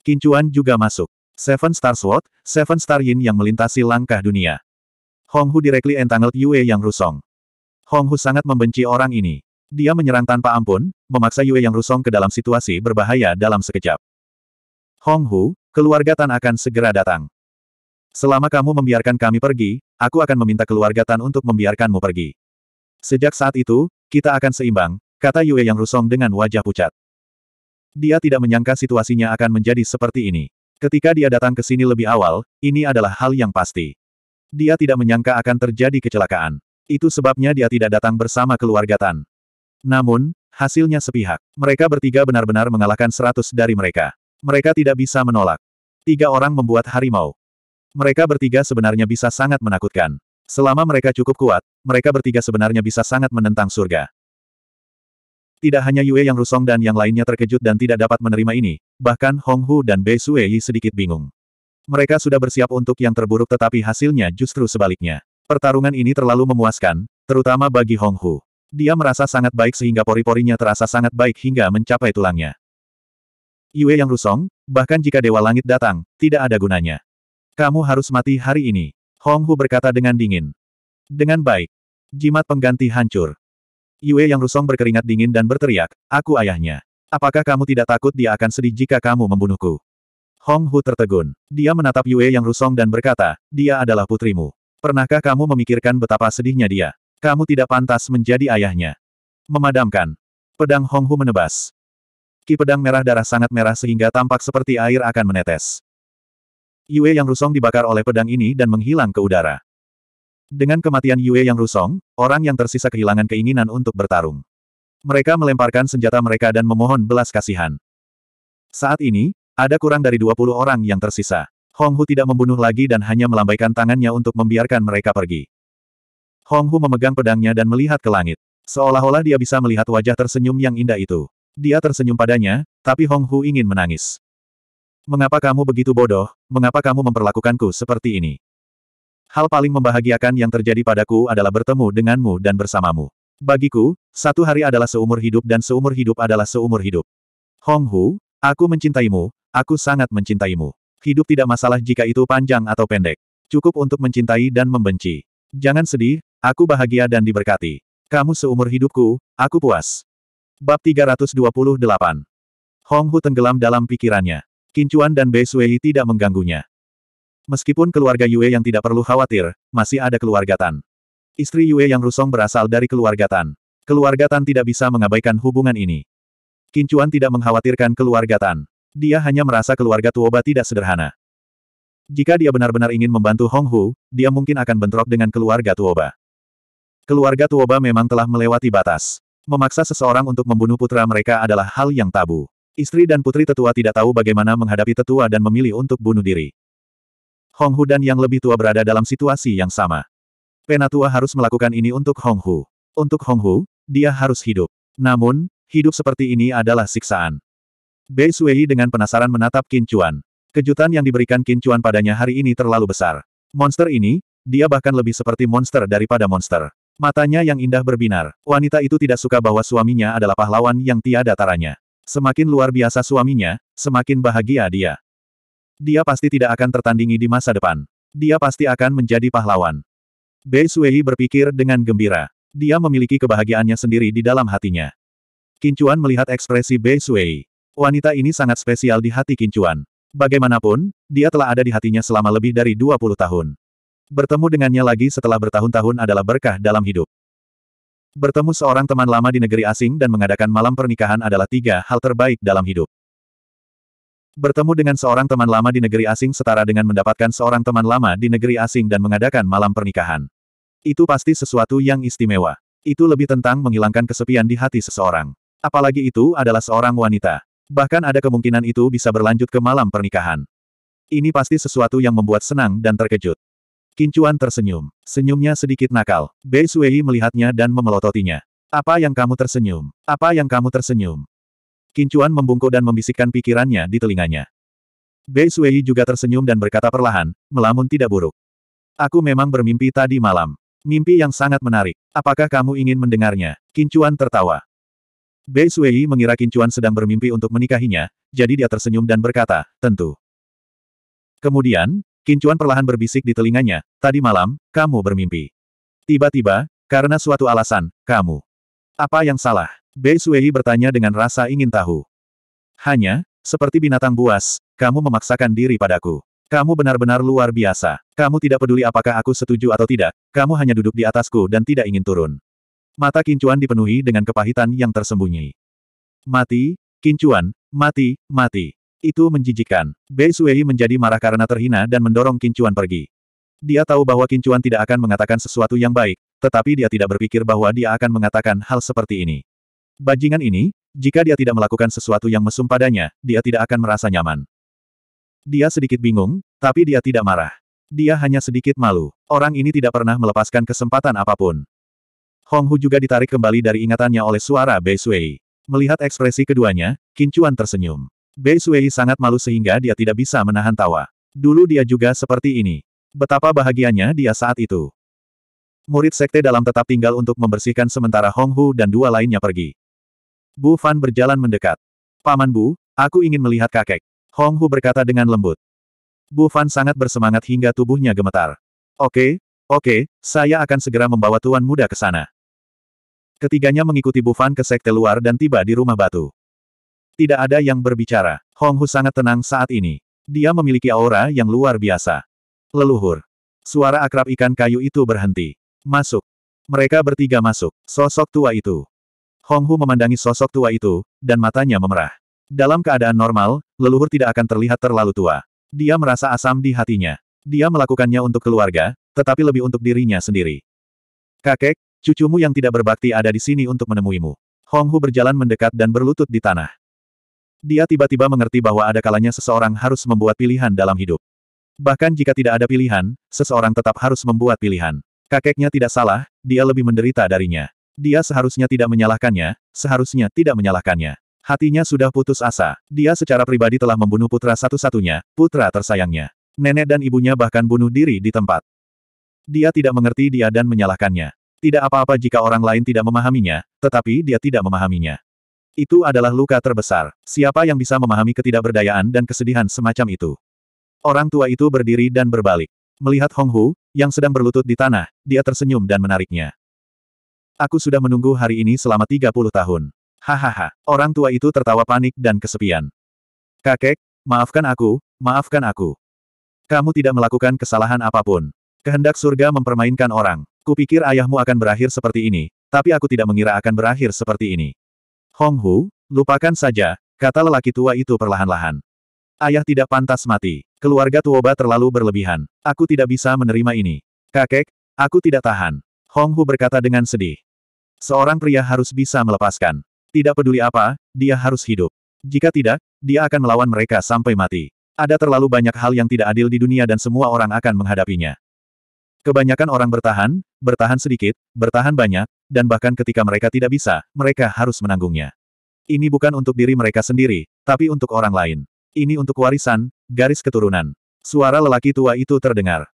Kincuan juga masuk. Seven Star Sword, Seven Star Yin yang melintasi langkah dunia. Hong Hu directly entangled Yue Yang Rusong. Hong Hu sangat membenci orang ini. Dia menyerang tanpa ampun, memaksa Yue Yang Rusong ke dalam situasi berbahaya dalam sekejap. Hong Hu, keluarga Tan akan segera datang. Selama kamu membiarkan kami pergi, aku akan meminta keluarga Tan untuk membiarkanmu pergi. Sejak saat itu, kita akan seimbang, kata Yue Yang Rusong dengan wajah pucat. Dia tidak menyangka situasinya akan menjadi seperti ini. Ketika dia datang ke sini lebih awal, ini adalah hal yang pasti. Dia tidak menyangka akan terjadi kecelakaan. Itu sebabnya dia tidak datang bersama keluarga Tan. Namun, hasilnya sepihak. Mereka bertiga benar-benar mengalahkan seratus dari mereka. Mereka tidak bisa menolak. Tiga orang membuat harimau. Mereka bertiga sebenarnya bisa sangat menakutkan. Selama mereka cukup kuat, mereka bertiga sebenarnya bisa sangat menentang surga. Tidak hanya Yue yang rusong dan yang lainnya terkejut dan tidak dapat menerima ini, bahkan Hong Hu dan Bei Sueyi sedikit bingung. Mereka sudah bersiap untuk yang terburuk tetapi hasilnya justru sebaliknya. Pertarungan ini terlalu memuaskan, terutama bagi Hong Hu. Dia merasa sangat baik sehingga pori-porinya terasa sangat baik hingga mencapai tulangnya. Yue yang rusong, bahkan jika Dewa Langit datang, tidak ada gunanya. Kamu harus mati hari ini. Hong Hu berkata dengan dingin. Dengan baik. Jimat pengganti hancur. Yue yang rusong berkeringat dingin dan berteriak, aku ayahnya. Apakah kamu tidak takut dia akan sedih jika kamu membunuhku? Hong Hu tertegun. Dia menatap Yue yang rusong dan berkata, dia adalah putrimu. Pernahkah kamu memikirkan betapa sedihnya dia? Kamu tidak pantas menjadi ayahnya. Memadamkan. Pedang Honghu menebas. Ki pedang merah darah sangat merah sehingga tampak seperti air akan menetes. Yue yang rusong dibakar oleh pedang ini dan menghilang ke udara. Dengan kematian Yue yang rusong, orang yang tersisa kehilangan keinginan untuk bertarung. Mereka melemparkan senjata mereka dan memohon belas kasihan. Saat ini, ada kurang dari 20 orang yang tersisa. Hong Hu tidak membunuh lagi dan hanya melambaikan tangannya untuk membiarkan mereka pergi. Hong Hu memegang pedangnya dan melihat ke langit. Seolah-olah dia bisa melihat wajah tersenyum yang indah itu. Dia tersenyum padanya, tapi Hong Hu ingin menangis. Mengapa kamu begitu bodoh, mengapa kamu memperlakukanku seperti ini? Hal paling membahagiakan yang terjadi padaku adalah bertemu denganmu dan bersamamu. Bagiku, satu hari adalah seumur hidup dan seumur hidup adalah seumur hidup. Hong Hu, aku mencintaimu, aku sangat mencintaimu. Hidup tidak masalah jika itu panjang atau pendek. Cukup untuk mencintai dan membenci. Jangan sedih, Aku bahagia dan diberkati. Kamu seumur hidupku, aku puas. Bab 328 Hong Hu tenggelam dalam pikirannya. Kincuan dan Bei Suei tidak mengganggunya. Meskipun keluarga Yue yang tidak perlu khawatir, masih ada keluarga Tan. Istri Yue yang rusong berasal dari keluarga Tan. Keluarga Tan tidak bisa mengabaikan hubungan ini. Kincuan tidak mengkhawatirkan keluarga Tan. Dia hanya merasa keluarga Tuoba tidak sederhana. Jika dia benar-benar ingin membantu Hong Hu, dia mungkin akan bentrok dengan keluarga Tuoba. Keluarga Tuoba memang telah melewati batas. Memaksa seseorang untuk membunuh putra mereka adalah hal yang tabu. Istri dan putri tetua tidak tahu bagaimana menghadapi tetua dan memilih untuk bunuh diri. Hong Hu dan yang lebih tua berada dalam situasi yang sama. Penatua harus melakukan ini untuk Hong Hu. Untuk Hong Hu, dia harus hidup. Namun, hidup seperti ini adalah siksaan. Bei Sui dengan penasaran menatap Qin Chuan. Kejutan yang diberikan Qin Chuan padanya hari ini terlalu besar. Monster ini, dia bahkan lebih seperti monster daripada monster. Matanya yang indah berbinar. Wanita itu tidak suka bahwa suaminya adalah pahlawan yang tiada taranya. Semakin luar biasa suaminya, semakin bahagia dia. Dia pasti tidak akan tertandingi di masa depan. Dia pasti akan menjadi pahlawan. Bei Suei berpikir dengan gembira. Dia memiliki kebahagiaannya sendiri di dalam hatinya. Kincuan melihat ekspresi Bei Suei. Wanita ini sangat spesial di hati Kincuan. Bagaimanapun, dia telah ada di hatinya selama lebih dari 20 tahun. Bertemu dengannya lagi setelah bertahun-tahun adalah berkah dalam hidup. Bertemu seorang teman lama di negeri asing dan mengadakan malam pernikahan adalah tiga hal terbaik dalam hidup. Bertemu dengan seorang teman lama di negeri asing setara dengan mendapatkan seorang teman lama di negeri asing dan mengadakan malam pernikahan. Itu pasti sesuatu yang istimewa. Itu lebih tentang menghilangkan kesepian di hati seseorang. Apalagi itu adalah seorang wanita. Bahkan ada kemungkinan itu bisa berlanjut ke malam pernikahan. Ini pasti sesuatu yang membuat senang dan terkejut. Kincuan tersenyum. Senyumnya sedikit nakal. Bei Sui melihatnya dan memelototinya. Apa yang kamu tersenyum? Apa yang kamu tersenyum? Kincuan membungkuk dan membisikkan pikirannya di telinganya. Bei Sui juga tersenyum dan berkata perlahan, melamun tidak buruk. Aku memang bermimpi tadi malam. Mimpi yang sangat menarik. Apakah kamu ingin mendengarnya? Kincuan tertawa. Bei Sui mengira Kincuan sedang bermimpi untuk menikahinya, jadi dia tersenyum dan berkata, tentu. Kemudian, Kincuan perlahan berbisik di telinganya, tadi malam, kamu bermimpi. Tiba-tiba, karena suatu alasan, kamu. Apa yang salah? Bei Suehi bertanya dengan rasa ingin tahu. Hanya, seperti binatang buas, kamu memaksakan diri padaku. Kamu benar-benar luar biasa. Kamu tidak peduli apakah aku setuju atau tidak, kamu hanya duduk di atasku dan tidak ingin turun. Mata Kincuan dipenuhi dengan kepahitan yang tersembunyi. Mati, Kincuan, mati, mati. Itu menjijikan. Bei Suei menjadi marah karena terhina dan mendorong Kincuan pergi. Dia tahu bahwa Kincuan tidak akan mengatakan sesuatu yang baik, tetapi dia tidak berpikir bahwa dia akan mengatakan hal seperti ini. Bajingan ini, jika dia tidak melakukan sesuatu yang mesum padanya, dia tidak akan merasa nyaman. Dia sedikit bingung, tapi dia tidak marah. Dia hanya sedikit malu. Orang ini tidak pernah melepaskan kesempatan apapun. Hong Hu juga ditarik kembali dari ingatannya oleh suara Bei Sui. Melihat ekspresi keduanya, Kincuan tersenyum. Bei Suei sangat malu sehingga dia tidak bisa menahan tawa. Dulu dia juga seperti ini. Betapa bahagianya dia saat itu. Murid sekte dalam tetap tinggal untuk membersihkan sementara Hong Hu dan dua lainnya pergi. Bu Fan berjalan mendekat. Paman Bu, aku ingin melihat kakek. Hong Hu berkata dengan lembut. Bu Fan sangat bersemangat hingga tubuhnya gemetar. Oke, oke, saya akan segera membawa tuan muda ke sana. Ketiganya mengikuti Bu Fan ke sekte luar dan tiba di rumah batu. Tidak ada yang berbicara. Hong Hu sangat tenang saat ini. Dia memiliki aura yang luar biasa. Leluhur. Suara akrab ikan kayu itu berhenti. Masuk. Mereka bertiga masuk. Sosok tua itu. Hong Hu memandangi sosok tua itu, dan matanya memerah. Dalam keadaan normal, leluhur tidak akan terlihat terlalu tua. Dia merasa asam di hatinya. Dia melakukannya untuk keluarga, tetapi lebih untuk dirinya sendiri. Kakek, cucumu yang tidak berbakti ada di sini untuk menemuimu. Hong Hu berjalan mendekat dan berlutut di tanah. Dia tiba-tiba mengerti bahwa ada kalanya seseorang harus membuat pilihan dalam hidup. Bahkan jika tidak ada pilihan, seseorang tetap harus membuat pilihan. Kakeknya tidak salah, dia lebih menderita darinya. Dia seharusnya tidak menyalahkannya, seharusnya tidak menyalahkannya. Hatinya sudah putus asa. Dia secara pribadi telah membunuh putra satu-satunya, putra tersayangnya. Nenek dan ibunya bahkan bunuh diri di tempat. Dia tidak mengerti dia dan menyalahkannya. Tidak apa-apa jika orang lain tidak memahaminya, tetapi dia tidak memahaminya. Itu adalah luka terbesar. Siapa yang bisa memahami ketidakberdayaan dan kesedihan semacam itu? Orang tua itu berdiri dan berbalik. Melihat Hong Hu, yang sedang berlutut di tanah, dia tersenyum dan menariknya. Aku sudah menunggu hari ini selama 30 tahun. Hahaha, orang tua itu tertawa panik dan kesepian. Kakek, maafkan aku, maafkan aku. Kamu tidak melakukan kesalahan apapun. Kehendak surga mempermainkan orang. Kupikir ayahmu akan berakhir seperti ini, tapi aku tidak mengira akan berakhir seperti ini. Hong Hu, lupakan saja, kata lelaki tua itu perlahan-lahan. Ayah tidak pantas mati. Keluarga Tuoba terlalu berlebihan. Aku tidak bisa menerima ini. Kakek, aku tidak tahan. Hong Hu berkata dengan sedih. Seorang pria harus bisa melepaskan. Tidak peduli apa, dia harus hidup. Jika tidak, dia akan melawan mereka sampai mati. Ada terlalu banyak hal yang tidak adil di dunia dan semua orang akan menghadapinya. Kebanyakan orang bertahan, bertahan sedikit, bertahan banyak, dan bahkan ketika mereka tidak bisa, mereka harus menanggungnya. Ini bukan untuk diri mereka sendiri, tapi untuk orang lain. Ini untuk warisan, garis keturunan. Suara lelaki tua itu terdengar.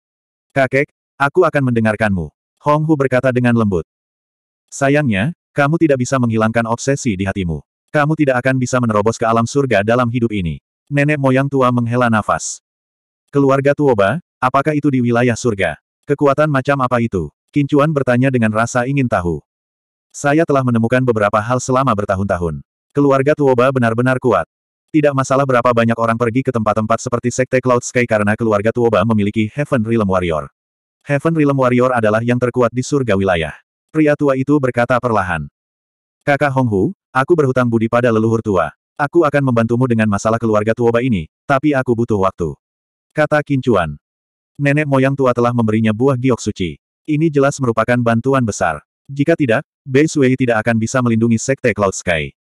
Kakek, aku akan mendengarkanmu. Hong Hu berkata dengan lembut. Sayangnya, kamu tidak bisa menghilangkan obsesi di hatimu. Kamu tidak akan bisa menerobos ke alam surga dalam hidup ini. Nenek moyang tua menghela nafas. Keluarga Tuoba, apakah itu di wilayah surga? Kekuatan macam apa itu? Kincuan bertanya dengan rasa ingin tahu. Saya telah menemukan beberapa hal selama bertahun-tahun. Keluarga Tuoba benar-benar kuat. Tidak masalah berapa banyak orang pergi ke tempat-tempat seperti Sekte Cloud Sky karena keluarga Tuoba memiliki Heaven Realm Warrior. Heaven Realm Warrior adalah yang terkuat di surga wilayah. Pria tua itu berkata perlahan. Kakak Honghu, aku berhutang budi pada leluhur tua. Aku akan membantumu dengan masalah keluarga Tuoba ini, tapi aku butuh waktu. Kata Kincuan. Nenek moyang tua telah memberinya buah giok suci. Ini jelas merupakan bantuan besar. Jika tidak, Bei Sui tidak akan bisa melindungi Sekte Cloud Sky.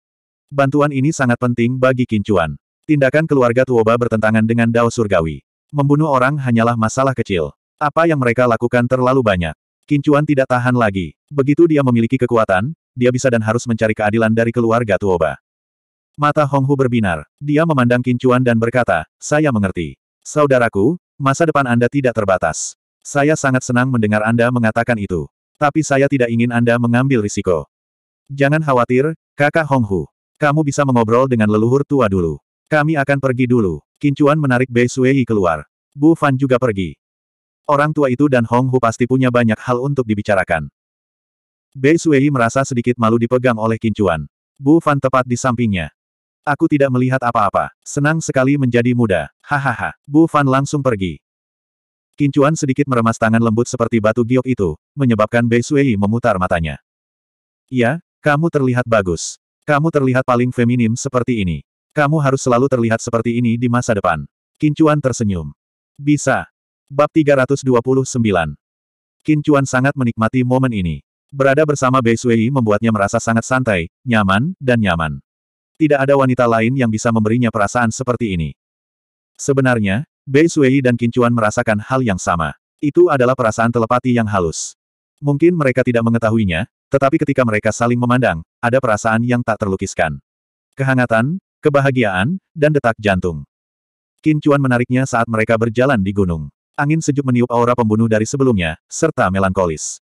Bantuan ini sangat penting bagi Kincuan. Tindakan keluarga Tuoba bertentangan dengan Dao Surgawi. Membunuh orang hanyalah masalah kecil. Apa yang mereka lakukan terlalu banyak. Kincuan tidak tahan lagi. Begitu dia memiliki kekuatan, dia bisa dan harus mencari keadilan dari keluarga Tuoba. Mata Honghu berbinar. Dia memandang Kincuan dan berkata, saya mengerti. Saudaraku, masa depan Anda tidak terbatas. Saya sangat senang mendengar Anda mengatakan itu. Tapi saya tidak ingin Anda mengambil risiko. Jangan khawatir, kakak Honghu. Kamu bisa mengobrol dengan leluhur tua dulu. Kami akan pergi dulu. Kincuan menarik Bei Suei keluar. Bu Fan juga pergi. Orang tua itu dan Honghu pasti punya banyak hal untuk dibicarakan. Bei Suei merasa sedikit malu dipegang oleh Kincuan. Bu Fan tepat di sampingnya. Aku tidak melihat apa-apa. Senang sekali menjadi muda. Hahaha. Bu Fan langsung pergi. Kincuan sedikit meremas tangan lembut seperti batu giok itu, menyebabkan Bei Suei memutar matanya. Ya, kamu terlihat bagus. Kamu terlihat paling feminim seperti ini. Kamu harus selalu terlihat seperti ini di masa depan. Kincuan tersenyum. Bisa. Bab 329. Kincuan sangat menikmati momen ini. Berada bersama Bei Suei membuatnya merasa sangat santai, nyaman, dan nyaman. Tidak ada wanita lain yang bisa memberinya perasaan seperti ini. Sebenarnya, Bei Suei dan Kincuan merasakan hal yang sama. Itu adalah perasaan telepati yang halus. Mungkin mereka tidak mengetahuinya, tetapi ketika mereka saling memandang, ada perasaan yang tak terlukiskan. Kehangatan, kebahagiaan, dan detak jantung. Kincuan menariknya saat mereka berjalan di gunung. Angin sejuk meniup aura pembunuh dari sebelumnya, serta melankolis.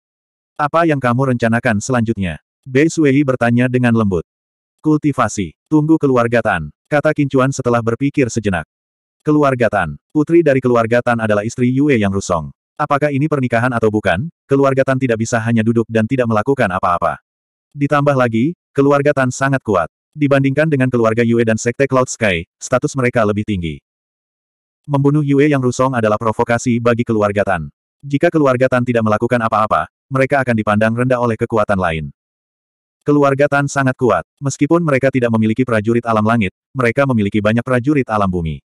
Apa yang kamu rencanakan selanjutnya? Bei Suei bertanya dengan lembut. Kultivasi, tunggu keluarga Tan, kata Kincuan setelah berpikir sejenak. Keluarga Tan. Putri dari keluarga Tan adalah istri Yue Yang Rusong. Apakah ini pernikahan atau bukan, keluarga Tan tidak bisa hanya duduk dan tidak melakukan apa-apa. Ditambah lagi, keluarga Tan sangat kuat. Dibandingkan dengan keluarga Yue dan Sekte Cloud Sky, status mereka lebih tinggi. Membunuh Yue Yang Rusong adalah provokasi bagi keluarga Tan. Jika keluarga Tan tidak melakukan apa-apa, mereka akan dipandang rendah oleh kekuatan lain. Keluarga Tan sangat kuat. Meskipun mereka tidak memiliki prajurit alam langit, mereka memiliki banyak prajurit alam bumi.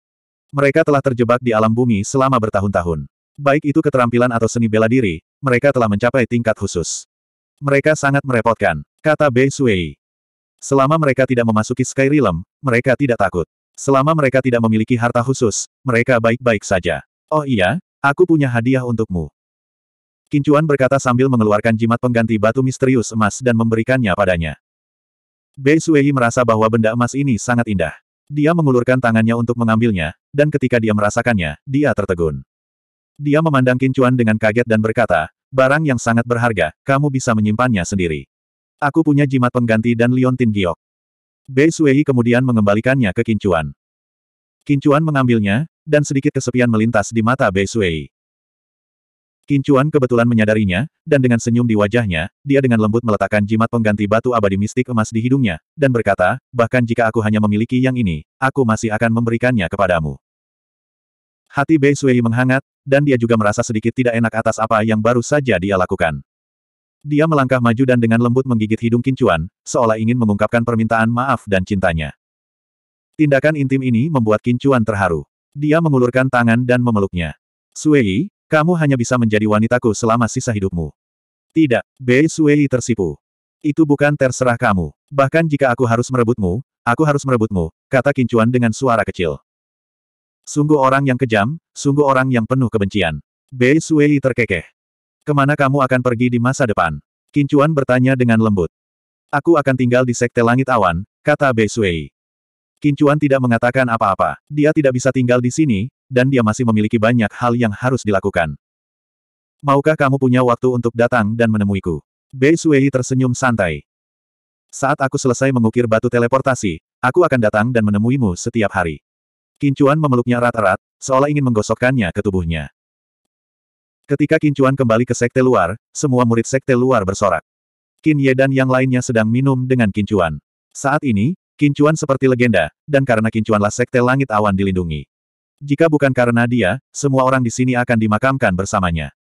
Mereka telah terjebak di alam bumi selama bertahun-tahun. Baik itu keterampilan atau seni bela diri, mereka telah mencapai tingkat khusus. Mereka sangat merepotkan, kata Bei Sui. Selama mereka tidak memasuki Sky Realm, mereka tidak takut. Selama mereka tidak memiliki harta khusus, mereka baik-baik saja. Oh iya, aku punya hadiah untukmu. Kincuan berkata sambil mengeluarkan jimat pengganti batu misterius emas dan memberikannya padanya. Bei Sui merasa bahwa benda emas ini sangat indah. Dia mengulurkan tangannya untuk mengambilnya, dan ketika dia merasakannya, dia tertegun. Dia memandang Kincuan dengan kaget dan berkata, barang yang sangat berharga, kamu bisa menyimpannya sendiri. Aku punya jimat pengganti dan liontin giok. Bei Suei kemudian mengembalikannya ke Kincuan. Kincuan mengambilnya, dan sedikit kesepian melintas di mata Bei Suei. Kincuan kebetulan menyadarinya, dan dengan senyum di wajahnya, dia dengan lembut meletakkan jimat pengganti batu abadi mistik emas di hidungnya, dan berkata, bahkan jika aku hanya memiliki yang ini, aku masih akan memberikannya kepadamu. Hati Bei Sui menghangat, dan dia juga merasa sedikit tidak enak atas apa yang baru saja dia lakukan. Dia melangkah maju dan dengan lembut menggigit hidung Kincuan, seolah ingin mengungkapkan permintaan maaf dan cintanya. Tindakan intim ini membuat Kincuan terharu. Dia mengulurkan tangan dan memeluknya. Sui, kamu hanya bisa menjadi wanitaku selama sisa hidupmu. Tidak, Bei Sui tersipu. Itu bukan terserah kamu. Bahkan jika aku harus merebutmu, aku harus merebutmu, kata Kincuan dengan suara kecil. Sungguh orang yang kejam, sungguh orang yang penuh kebencian. Bei Sui terkekeh. Kemana kamu akan pergi di masa depan? Kincuan bertanya dengan lembut. Aku akan tinggal di Sekte Langit Awan, kata Bei Sui. Kincuan tidak mengatakan apa-apa. Dia tidak bisa tinggal di sini, dan dia masih memiliki banyak hal yang harus dilakukan. Maukah kamu punya waktu untuk datang dan menemuiku? Bei Sui tersenyum santai. Saat aku selesai mengukir batu teleportasi, aku akan datang dan menemuimu setiap hari. Kincuan memeluknya erat-erat, seolah ingin menggosokkannya ke tubuhnya. Ketika Kincuan kembali ke sekte luar, semua murid sekte luar bersorak. Qin Ye dan yang lainnya sedang minum dengan Kincuan. Saat ini, Kincuan seperti legenda, dan karena Kincuanlah Sekte Langit Awan dilindungi. Jika bukan karena dia, semua orang di sini akan dimakamkan bersamanya.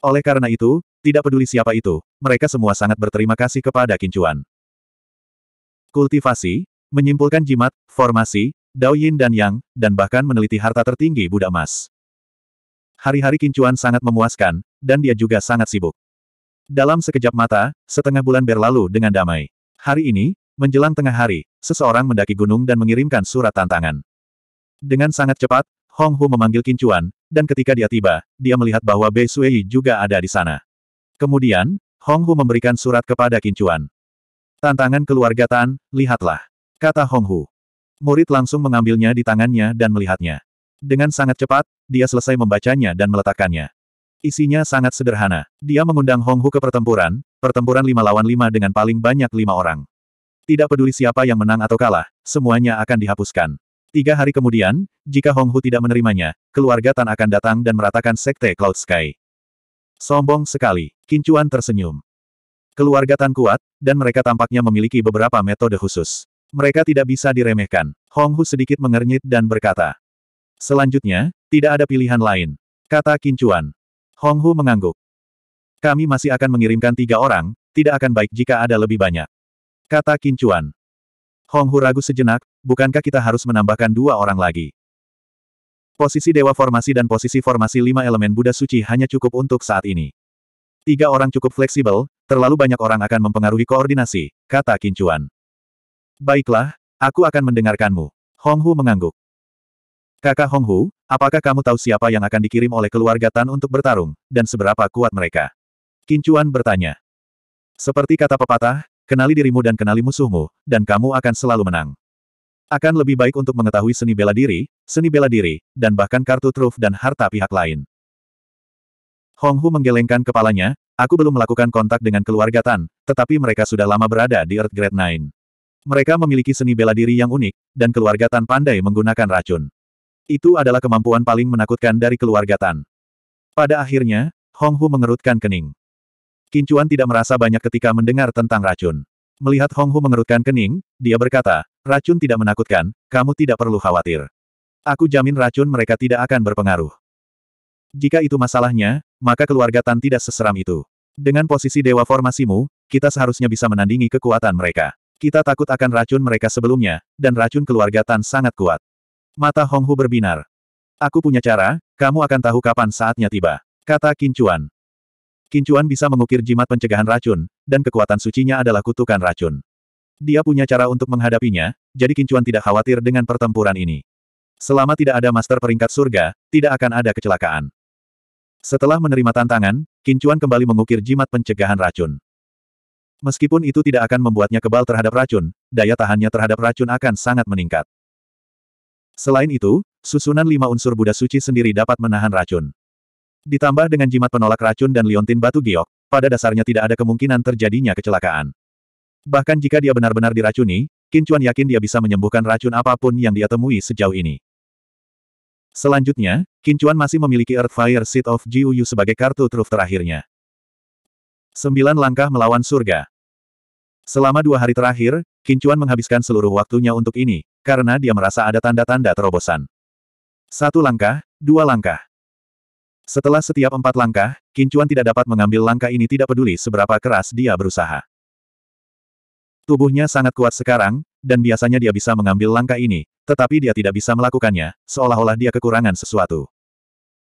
Oleh karena itu, tidak peduli siapa itu, mereka semua sangat berterima kasih kepada Kincuan. Kultivasi, menyimpulkan jimat, formasi, Daoyin dan Yang, dan bahkan meneliti harta tertinggi Buddha Mas. Hari-hari Kincuan sangat memuaskan, dan dia juga sangat sibuk. Dalam sekejap mata, setengah bulan berlalu dengan damai. Hari ini, Menjelang tengah hari, seseorang mendaki gunung dan mengirimkan surat tantangan. Dengan sangat cepat, Hong Hu memanggil Kincuan, dan ketika dia tiba, dia melihat bahwa Bei Sui juga ada di sana. Kemudian, Hong Hu memberikan surat kepada Kincuan. Tantangan keluarga Tan, lihatlah. Kata Hong Hu. Murid langsung mengambilnya di tangannya dan melihatnya. Dengan sangat cepat, dia selesai membacanya dan meletakkannya. Isinya sangat sederhana. Dia mengundang Hong Hu ke pertempuran, pertempuran lima lawan lima dengan paling banyak lima orang. Tidak peduli siapa yang menang atau kalah, semuanya akan dihapuskan. Tiga hari kemudian, jika Hong Hu tidak menerimanya, keluarga Tan akan datang dan meratakan Sekte Cloud Sky. Sombong sekali, Kincuan tersenyum. Keluarga Tan kuat, dan mereka tampaknya memiliki beberapa metode khusus. Mereka tidak bisa diremehkan. Hong Hu sedikit mengernyit dan berkata. Selanjutnya, tidak ada pilihan lain. Kata Kincuan. Hong Hu mengangguk. Kami masih akan mengirimkan tiga orang, tidak akan baik jika ada lebih banyak. Kata Kincuan. Hong Hu ragu sejenak, bukankah kita harus menambahkan dua orang lagi? Posisi Dewa Formasi dan posisi formasi lima elemen Buddha Suci hanya cukup untuk saat ini. Tiga orang cukup fleksibel, terlalu banyak orang akan mempengaruhi koordinasi, kata Kincuan. Baiklah, aku akan mendengarkanmu. Hong Hu mengangguk. Kakak Hong Hu, apakah kamu tahu siapa yang akan dikirim oleh keluarga Tan untuk bertarung, dan seberapa kuat mereka? Kincuan bertanya. Seperti kata pepatah, Kenali dirimu dan kenali musuhmu, dan kamu akan selalu menang. Akan lebih baik untuk mengetahui seni bela diri, seni bela diri, dan bahkan kartu truf dan harta pihak lain. Hong Hu menggelengkan kepalanya, aku belum melakukan kontak dengan keluarga Tan, tetapi mereka sudah lama berada di Earth Grade 9. Mereka memiliki seni bela diri yang unik, dan keluarga Tan pandai menggunakan racun. Itu adalah kemampuan paling menakutkan dari keluarga Tan. Pada akhirnya, Hong Hu mengerutkan kening. Kincuan tidak merasa banyak ketika mendengar tentang racun. Melihat Hong Hu mengerutkan kening, dia berkata, racun tidak menakutkan, kamu tidak perlu khawatir. Aku jamin racun mereka tidak akan berpengaruh. Jika itu masalahnya, maka keluarga Tan tidak seseram itu. Dengan posisi dewa formasimu, kita seharusnya bisa menandingi kekuatan mereka. Kita takut akan racun mereka sebelumnya, dan racun keluarga Tan sangat kuat. Mata Hong Hu berbinar. Aku punya cara, kamu akan tahu kapan saatnya tiba. Kata Kincuan. Kincuan bisa mengukir jimat pencegahan racun, dan kekuatan sucinya adalah kutukan racun. Dia punya cara untuk menghadapinya, jadi Kincuan tidak khawatir dengan pertempuran ini. Selama tidak ada master peringkat surga, tidak akan ada kecelakaan. Setelah menerima tantangan, Kincuan kembali mengukir jimat pencegahan racun. Meskipun itu tidak akan membuatnya kebal terhadap racun, daya tahannya terhadap racun akan sangat meningkat. Selain itu, susunan lima unsur Buddha suci sendiri dapat menahan racun. Ditambah dengan jimat penolak racun dan liontin batu giok, pada dasarnya tidak ada kemungkinan terjadinya kecelakaan. Bahkan jika dia benar-benar diracuni, Qin yakin dia bisa menyembuhkan racun apapun yang dia temui sejauh ini. Selanjutnya, Qin masih memiliki Earth Fire Seed of Jiuyu sebagai kartu truf terakhirnya. Sembilan langkah melawan surga. Selama dua hari terakhir, Qin menghabiskan seluruh waktunya untuk ini, karena dia merasa ada tanda-tanda terobosan. Satu langkah, dua langkah. Setelah setiap empat langkah, Kincuan tidak dapat mengambil langkah ini tidak peduli seberapa keras dia berusaha. Tubuhnya sangat kuat sekarang, dan biasanya dia bisa mengambil langkah ini, tetapi dia tidak bisa melakukannya, seolah-olah dia kekurangan sesuatu.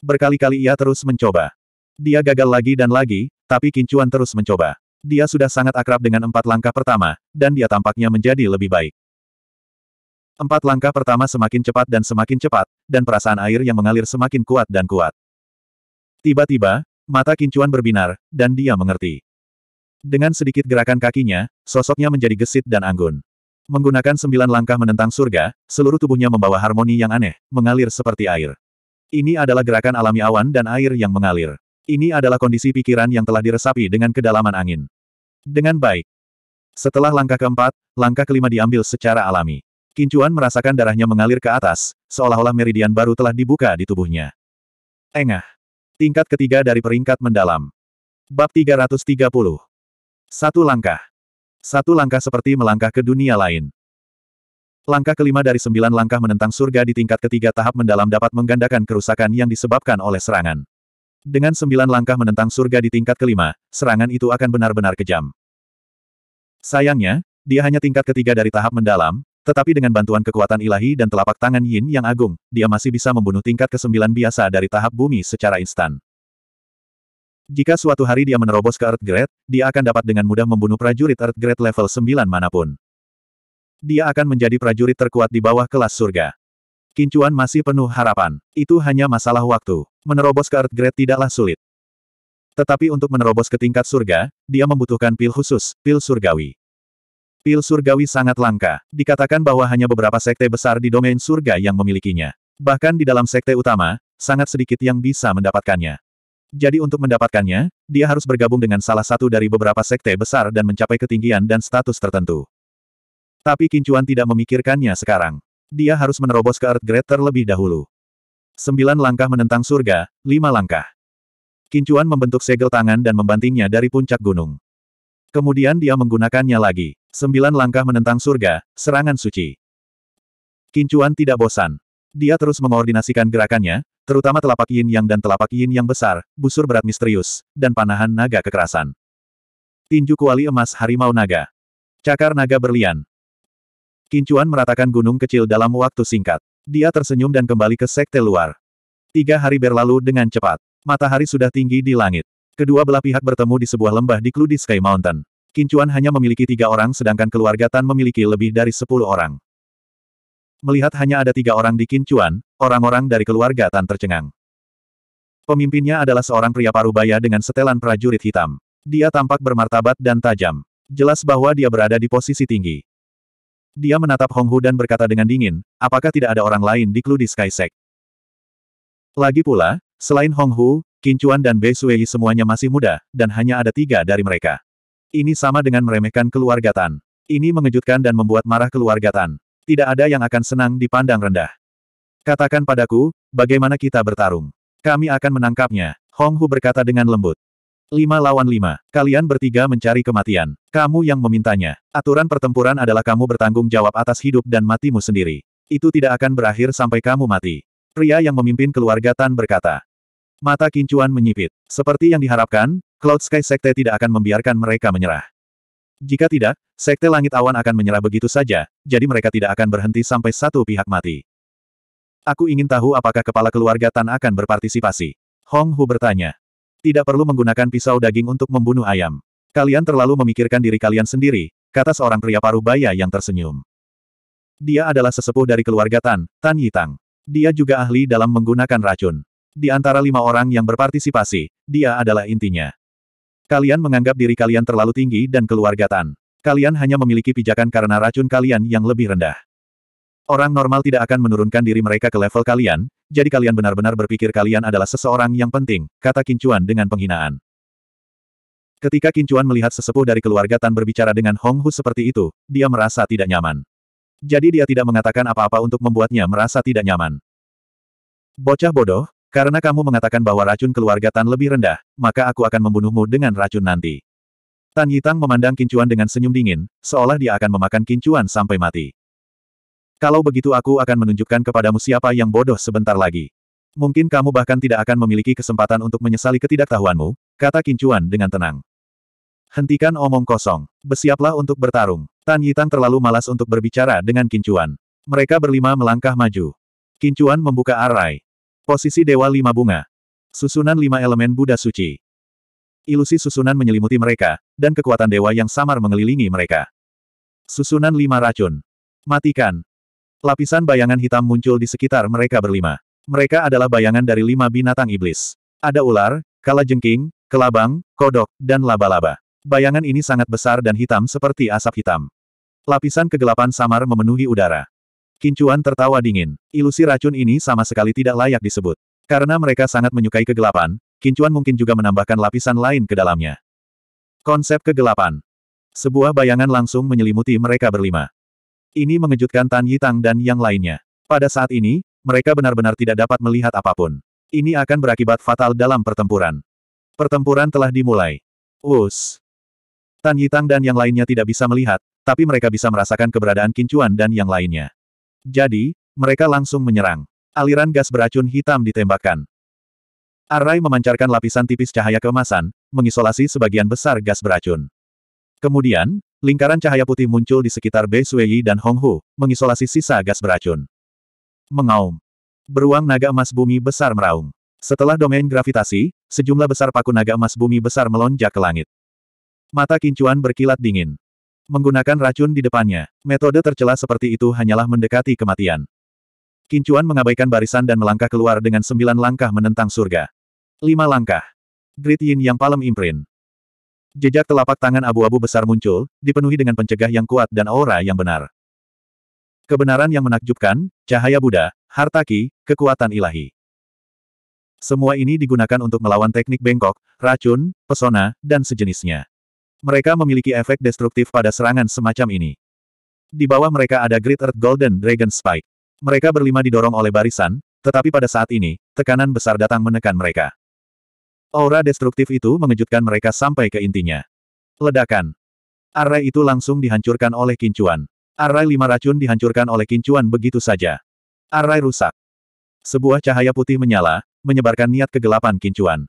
Berkali-kali ia terus mencoba. Dia gagal lagi dan lagi, tapi Kincuan terus mencoba. Dia sudah sangat akrab dengan empat langkah pertama, dan dia tampaknya menjadi lebih baik. Empat langkah pertama semakin cepat dan semakin cepat, dan perasaan air yang mengalir semakin kuat dan kuat. Tiba-tiba, mata kincuan berbinar, dan dia mengerti. Dengan sedikit gerakan kakinya, sosoknya menjadi gesit dan anggun. Menggunakan sembilan langkah menentang surga, seluruh tubuhnya membawa harmoni yang aneh, mengalir seperti air. Ini adalah gerakan alami awan dan air yang mengalir. Ini adalah kondisi pikiran yang telah diresapi dengan kedalaman angin. Dengan baik. Setelah langkah keempat, langkah kelima diambil secara alami. Kincuan merasakan darahnya mengalir ke atas, seolah-olah meridian baru telah dibuka di tubuhnya. Engah. Tingkat ketiga dari peringkat mendalam. Bab 330. Satu langkah. Satu langkah seperti melangkah ke dunia lain. Langkah kelima dari sembilan langkah menentang surga di tingkat ketiga tahap mendalam dapat menggandakan kerusakan yang disebabkan oleh serangan. Dengan sembilan langkah menentang surga di tingkat kelima, serangan itu akan benar-benar kejam. Sayangnya, dia hanya tingkat ketiga dari tahap mendalam, tetapi dengan bantuan kekuatan ilahi dan telapak tangan Yin yang agung, dia masih bisa membunuh tingkat ke-9 biasa dari tahap bumi secara instan. Jika suatu hari dia menerobos ke Earth Grade, dia akan dapat dengan mudah membunuh prajurit Earth Grade level 9 manapun. Dia akan menjadi prajurit terkuat di bawah kelas surga. Kincuan masih penuh harapan. Itu hanya masalah waktu. Menerobos ke Earth Grade tidaklah sulit. Tetapi untuk menerobos ke tingkat surga, dia membutuhkan pil khusus, pil surgawi. Pil surgawi sangat langka. Dikatakan bahwa hanya beberapa sekte besar di domain surga yang memilikinya. Bahkan di dalam sekte utama, sangat sedikit yang bisa mendapatkannya. Jadi untuk mendapatkannya, dia harus bergabung dengan salah satu dari beberapa sekte besar dan mencapai ketinggian dan status tertentu. Tapi Kincuan tidak memikirkannya sekarang. Dia harus menerobos ke Earth Grade terlebih dahulu. Sembilan langkah menentang surga, lima langkah. Kincuan membentuk segel tangan dan membantingnya dari puncak gunung. Kemudian dia menggunakannya lagi. Sembilan langkah menentang surga, serangan suci. Kincuan tidak bosan. Dia terus mengoordinasikan gerakannya, terutama telapak yin yang dan telapak yin yang besar, busur berat misterius, dan panahan naga kekerasan. Tinju kuali emas harimau naga. Cakar naga berlian. Kincuan meratakan gunung kecil dalam waktu singkat. Dia tersenyum dan kembali ke sekte luar. Tiga hari berlalu dengan cepat. Matahari sudah tinggi di langit. Kedua belah pihak bertemu di sebuah lembah di Kludi Sky Mountain. Kincuan hanya memiliki tiga orang sedangkan keluarga Tan memiliki lebih dari sepuluh orang. Melihat hanya ada tiga orang di Kincuan, orang-orang dari keluarga Tan tercengang. Pemimpinnya adalah seorang pria parubaya dengan setelan prajurit hitam. Dia tampak bermartabat dan tajam. Jelas bahwa dia berada di posisi tinggi. Dia menatap Honghu dan berkata dengan dingin, apakah tidak ada orang lain di Clue Skysek? Lagi pula, selain Honghu, Kincuan dan Bei Suei semuanya masih muda, dan hanya ada tiga dari mereka. Ini sama dengan meremehkan keluarga Tan. Ini mengejutkan dan membuat marah keluarga Tan. Tidak ada yang akan senang dipandang rendah. Katakan padaku, bagaimana kita bertarung. Kami akan menangkapnya, Hong Hu berkata dengan lembut. Lima lawan lima, kalian bertiga mencari kematian. Kamu yang memintanya. Aturan pertempuran adalah kamu bertanggung jawab atas hidup dan matimu sendiri. Itu tidak akan berakhir sampai kamu mati. Pria yang memimpin keluarga Tan berkata. Mata Kincuan menyipit. Seperti yang diharapkan, Cloud Sky Sekte tidak akan membiarkan mereka menyerah. Jika tidak, Sekte Langit Awan akan menyerah begitu saja, jadi mereka tidak akan berhenti sampai satu pihak mati. Aku ingin tahu apakah kepala keluarga Tan akan berpartisipasi. Hong Hu bertanya. Tidak perlu menggunakan pisau daging untuk membunuh ayam. Kalian terlalu memikirkan diri kalian sendiri, kata seorang pria paruh baya yang tersenyum. Dia adalah sesepuh dari keluarga Tan, Tan Yitang. Dia juga ahli dalam menggunakan racun. Di antara lima orang yang berpartisipasi, dia adalah intinya. Kalian menganggap diri kalian terlalu tinggi dan keluarga Kalian hanya memiliki pijakan karena racun kalian yang lebih rendah. Orang normal tidak akan menurunkan diri mereka ke level kalian, jadi kalian benar-benar berpikir kalian adalah seseorang yang penting, kata Kincuan dengan penghinaan. Ketika Kincuan melihat sesepuh dari keluarga Tan berbicara dengan Hong Hu seperti itu, dia merasa tidak nyaman. Jadi dia tidak mengatakan apa-apa untuk membuatnya merasa tidak nyaman. Bocah bodoh, karena kamu mengatakan bahwa racun keluarga Tan lebih rendah, maka aku akan membunuhmu dengan racun nanti. Tan Yitang memandang Kincuan dengan senyum dingin, seolah dia akan memakan Kincuan sampai mati. Kalau begitu aku akan menunjukkan kepadamu siapa yang bodoh sebentar lagi. Mungkin kamu bahkan tidak akan memiliki kesempatan untuk menyesali ketidaktahuanmu, kata Kincuan dengan tenang. Hentikan omong kosong. Bersiaplah untuk bertarung. Tan Yitang terlalu malas untuk berbicara dengan Kincuan. Mereka berlima melangkah maju. Kincuan membuka arai. Posisi Dewa Lima Bunga. Susunan lima elemen Buddha suci. Ilusi susunan menyelimuti mereka, dan kekuatan dewa yang samar mengelilingi mereka. Susunan lima racun. Matikan. Lapisan bayangan hitam muncul di sekitar mereka berlima. Mereka adalah bayangan dari lima binatang iblis. Ada ular, kalajengking, kelabang, kodok, dan laba-laba. Bayangan ini sangat besar dan hitam seperti asap hitam. Lapisan kegelapan samar memenuhi udara. Kincuan tertawa dingin. Ilusi racun ini sama sekali tidak layak disebut. Karena mereka sangat menyukai kegelapan, Kincuan mungkin juga menambahkan lapisan lain ke dalamnya. Konsep kegelapan. Sebuah bayangan langsung menyelimuti mereka berlima. Ini mengejutkan Tan Yitang dan yang lainnya. Pada saat ini, mereka benar-benar tidak dapat melihat apapun. Ini akan berakibat fatal dalam pertempuran. Pertempuran telah dimulai. Us. Tan Yitang dan yang lainnya tidak bisa melihat, tapi mereka bisa merasakan keberadaan Kincuan dan yang lainnya. Jadi, mereka langsung menyerang. Aliran gas beracun hitam ditembakkan. Arai memancarkan lapisan tipis cahaya keemasan, mengisolasi sebagian besar gas beracun. Kemudian, lingkaran cahaya putih muncul di sekitar Bei Suiyi dan Hong Hu, mengisolasi sisa gas beracun. Mengaum. Beruang naga emas bumi besar meraung. Setelah domain gravitasi, sejumlah besar paku naga emas bumi besar melonjak ke langit. Mata kincuan berkilat dingin. Menggunakan racun di depannya, metode tercela seperti itu hanyalah mendekati kematian. Kincuan mengabaikan barisan dan melangkah keluar dengan sembilan langkah menentang surga. Lima langkah. Grid Yin yang palem imprint. Jejak telapak tangan abu-abu besar muncul, dipenuhi dengan pencegah yang kuat dan aura yang benar. Kebenaran yang menakjubkan, cahaya Buddha, Hartaki, kekuatan ilahi. Semua ini digunakan untuk melawan teknik bengkok, racun, pesona, dan sejenisnya. Mereka memiliki efek destruktif pada serangan semacam ini. Di bawah mereka ada Great Earth Golden Dragon Spike. Mereka berlima didorong oleh barisan, tetapi pada saat ini, tekanan besar datang menekan mereka. Aura destruktif itu mengejutkan mereka sampai ke intinya. Ledakan. Array itu langsung dihancurkan oleh kincuan. Array lima racun dihancurkan oleh kincuan begitu saja. Array rusak. Sebuah cahaya putih menyala, menyebarkan niat kegelapan kincuan.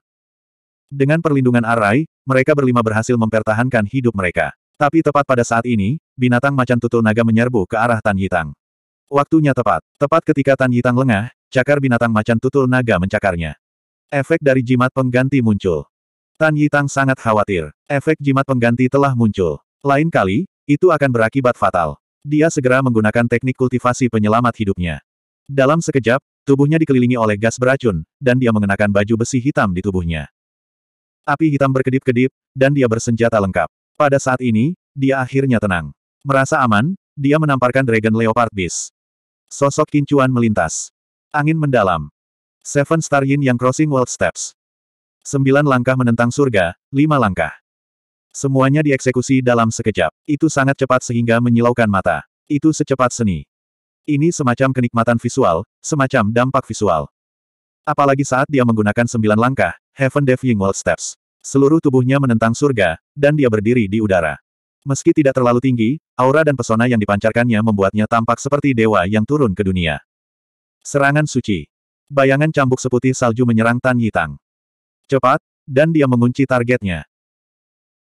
Dengan perlindungan Arai, mereka berlima berhasil mempertahankan hidup mereka. Tapi tepat pada saat ini, binatang macan tutul naga menyerbu ke arah Tan Yitang. Waktunya tepat. Tepat ketika Tan Yitang lengah, cakar binatang macan tutul naga mencakarnya. Efek dari jimat pengganti muncul. Tan Yitang sangat khawatir. Efek jimat pengganti telah muncul. Lain kali, itu akan berakibat fatal. Dia segera menggunakan teknik kultivasi penyelamat hidupnya. Dalam sekejap, tubuhnya dikelilingi oleh gas beracun, dan dia mengenakan baju besi hitam di tubuhnya. Api hitam berkedip-kedip, dan dia bersenjata lengkap. Pada saat ini, dia akhirnya tenang. Merasa aman, dia menamparkan Dragon Leopard Beast. Sosok kincuan melintas. Angin mendalam. Seven Star Yin yang crossing world steps. Sembilan langkah menentang surga, lima langkah. Semuanya dieksekusi dalam sekejap. Itu sangat cepat sehingga menyilaukan mata. Itu secepat seni. Ini semacam kenikmatan visual, semacam dampak visual. Apalagi saat dia menggunakan sembilan langkah, Heaven Diving Wall Steps. Seluruh tubuhnya menentang surga, dan dia berdiri di udara. Meski tidak terlalu tinggi, aura dan pesona yang dipancarkannya membuatnya tampak seperti dewa yang turun ke dunia. Serangan suci. Bayangan cambuk seputih salju menyerang Tan Yitang. Cepat, dan dia mengunci targetnya.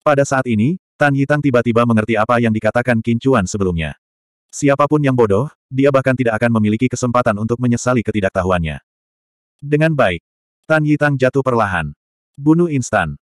Pada saat ini, Tan Yitang tiba-tiba mengerti apa yang dikatakan Kincuan sebelumnya. Siapapun yang bodoh, dia bahkan tidak akan memiliki kesempatan untuk menyesali ketidaktahuannya. Dengan baik. Tan Yitang jatuh perlahan. Bunuh instan.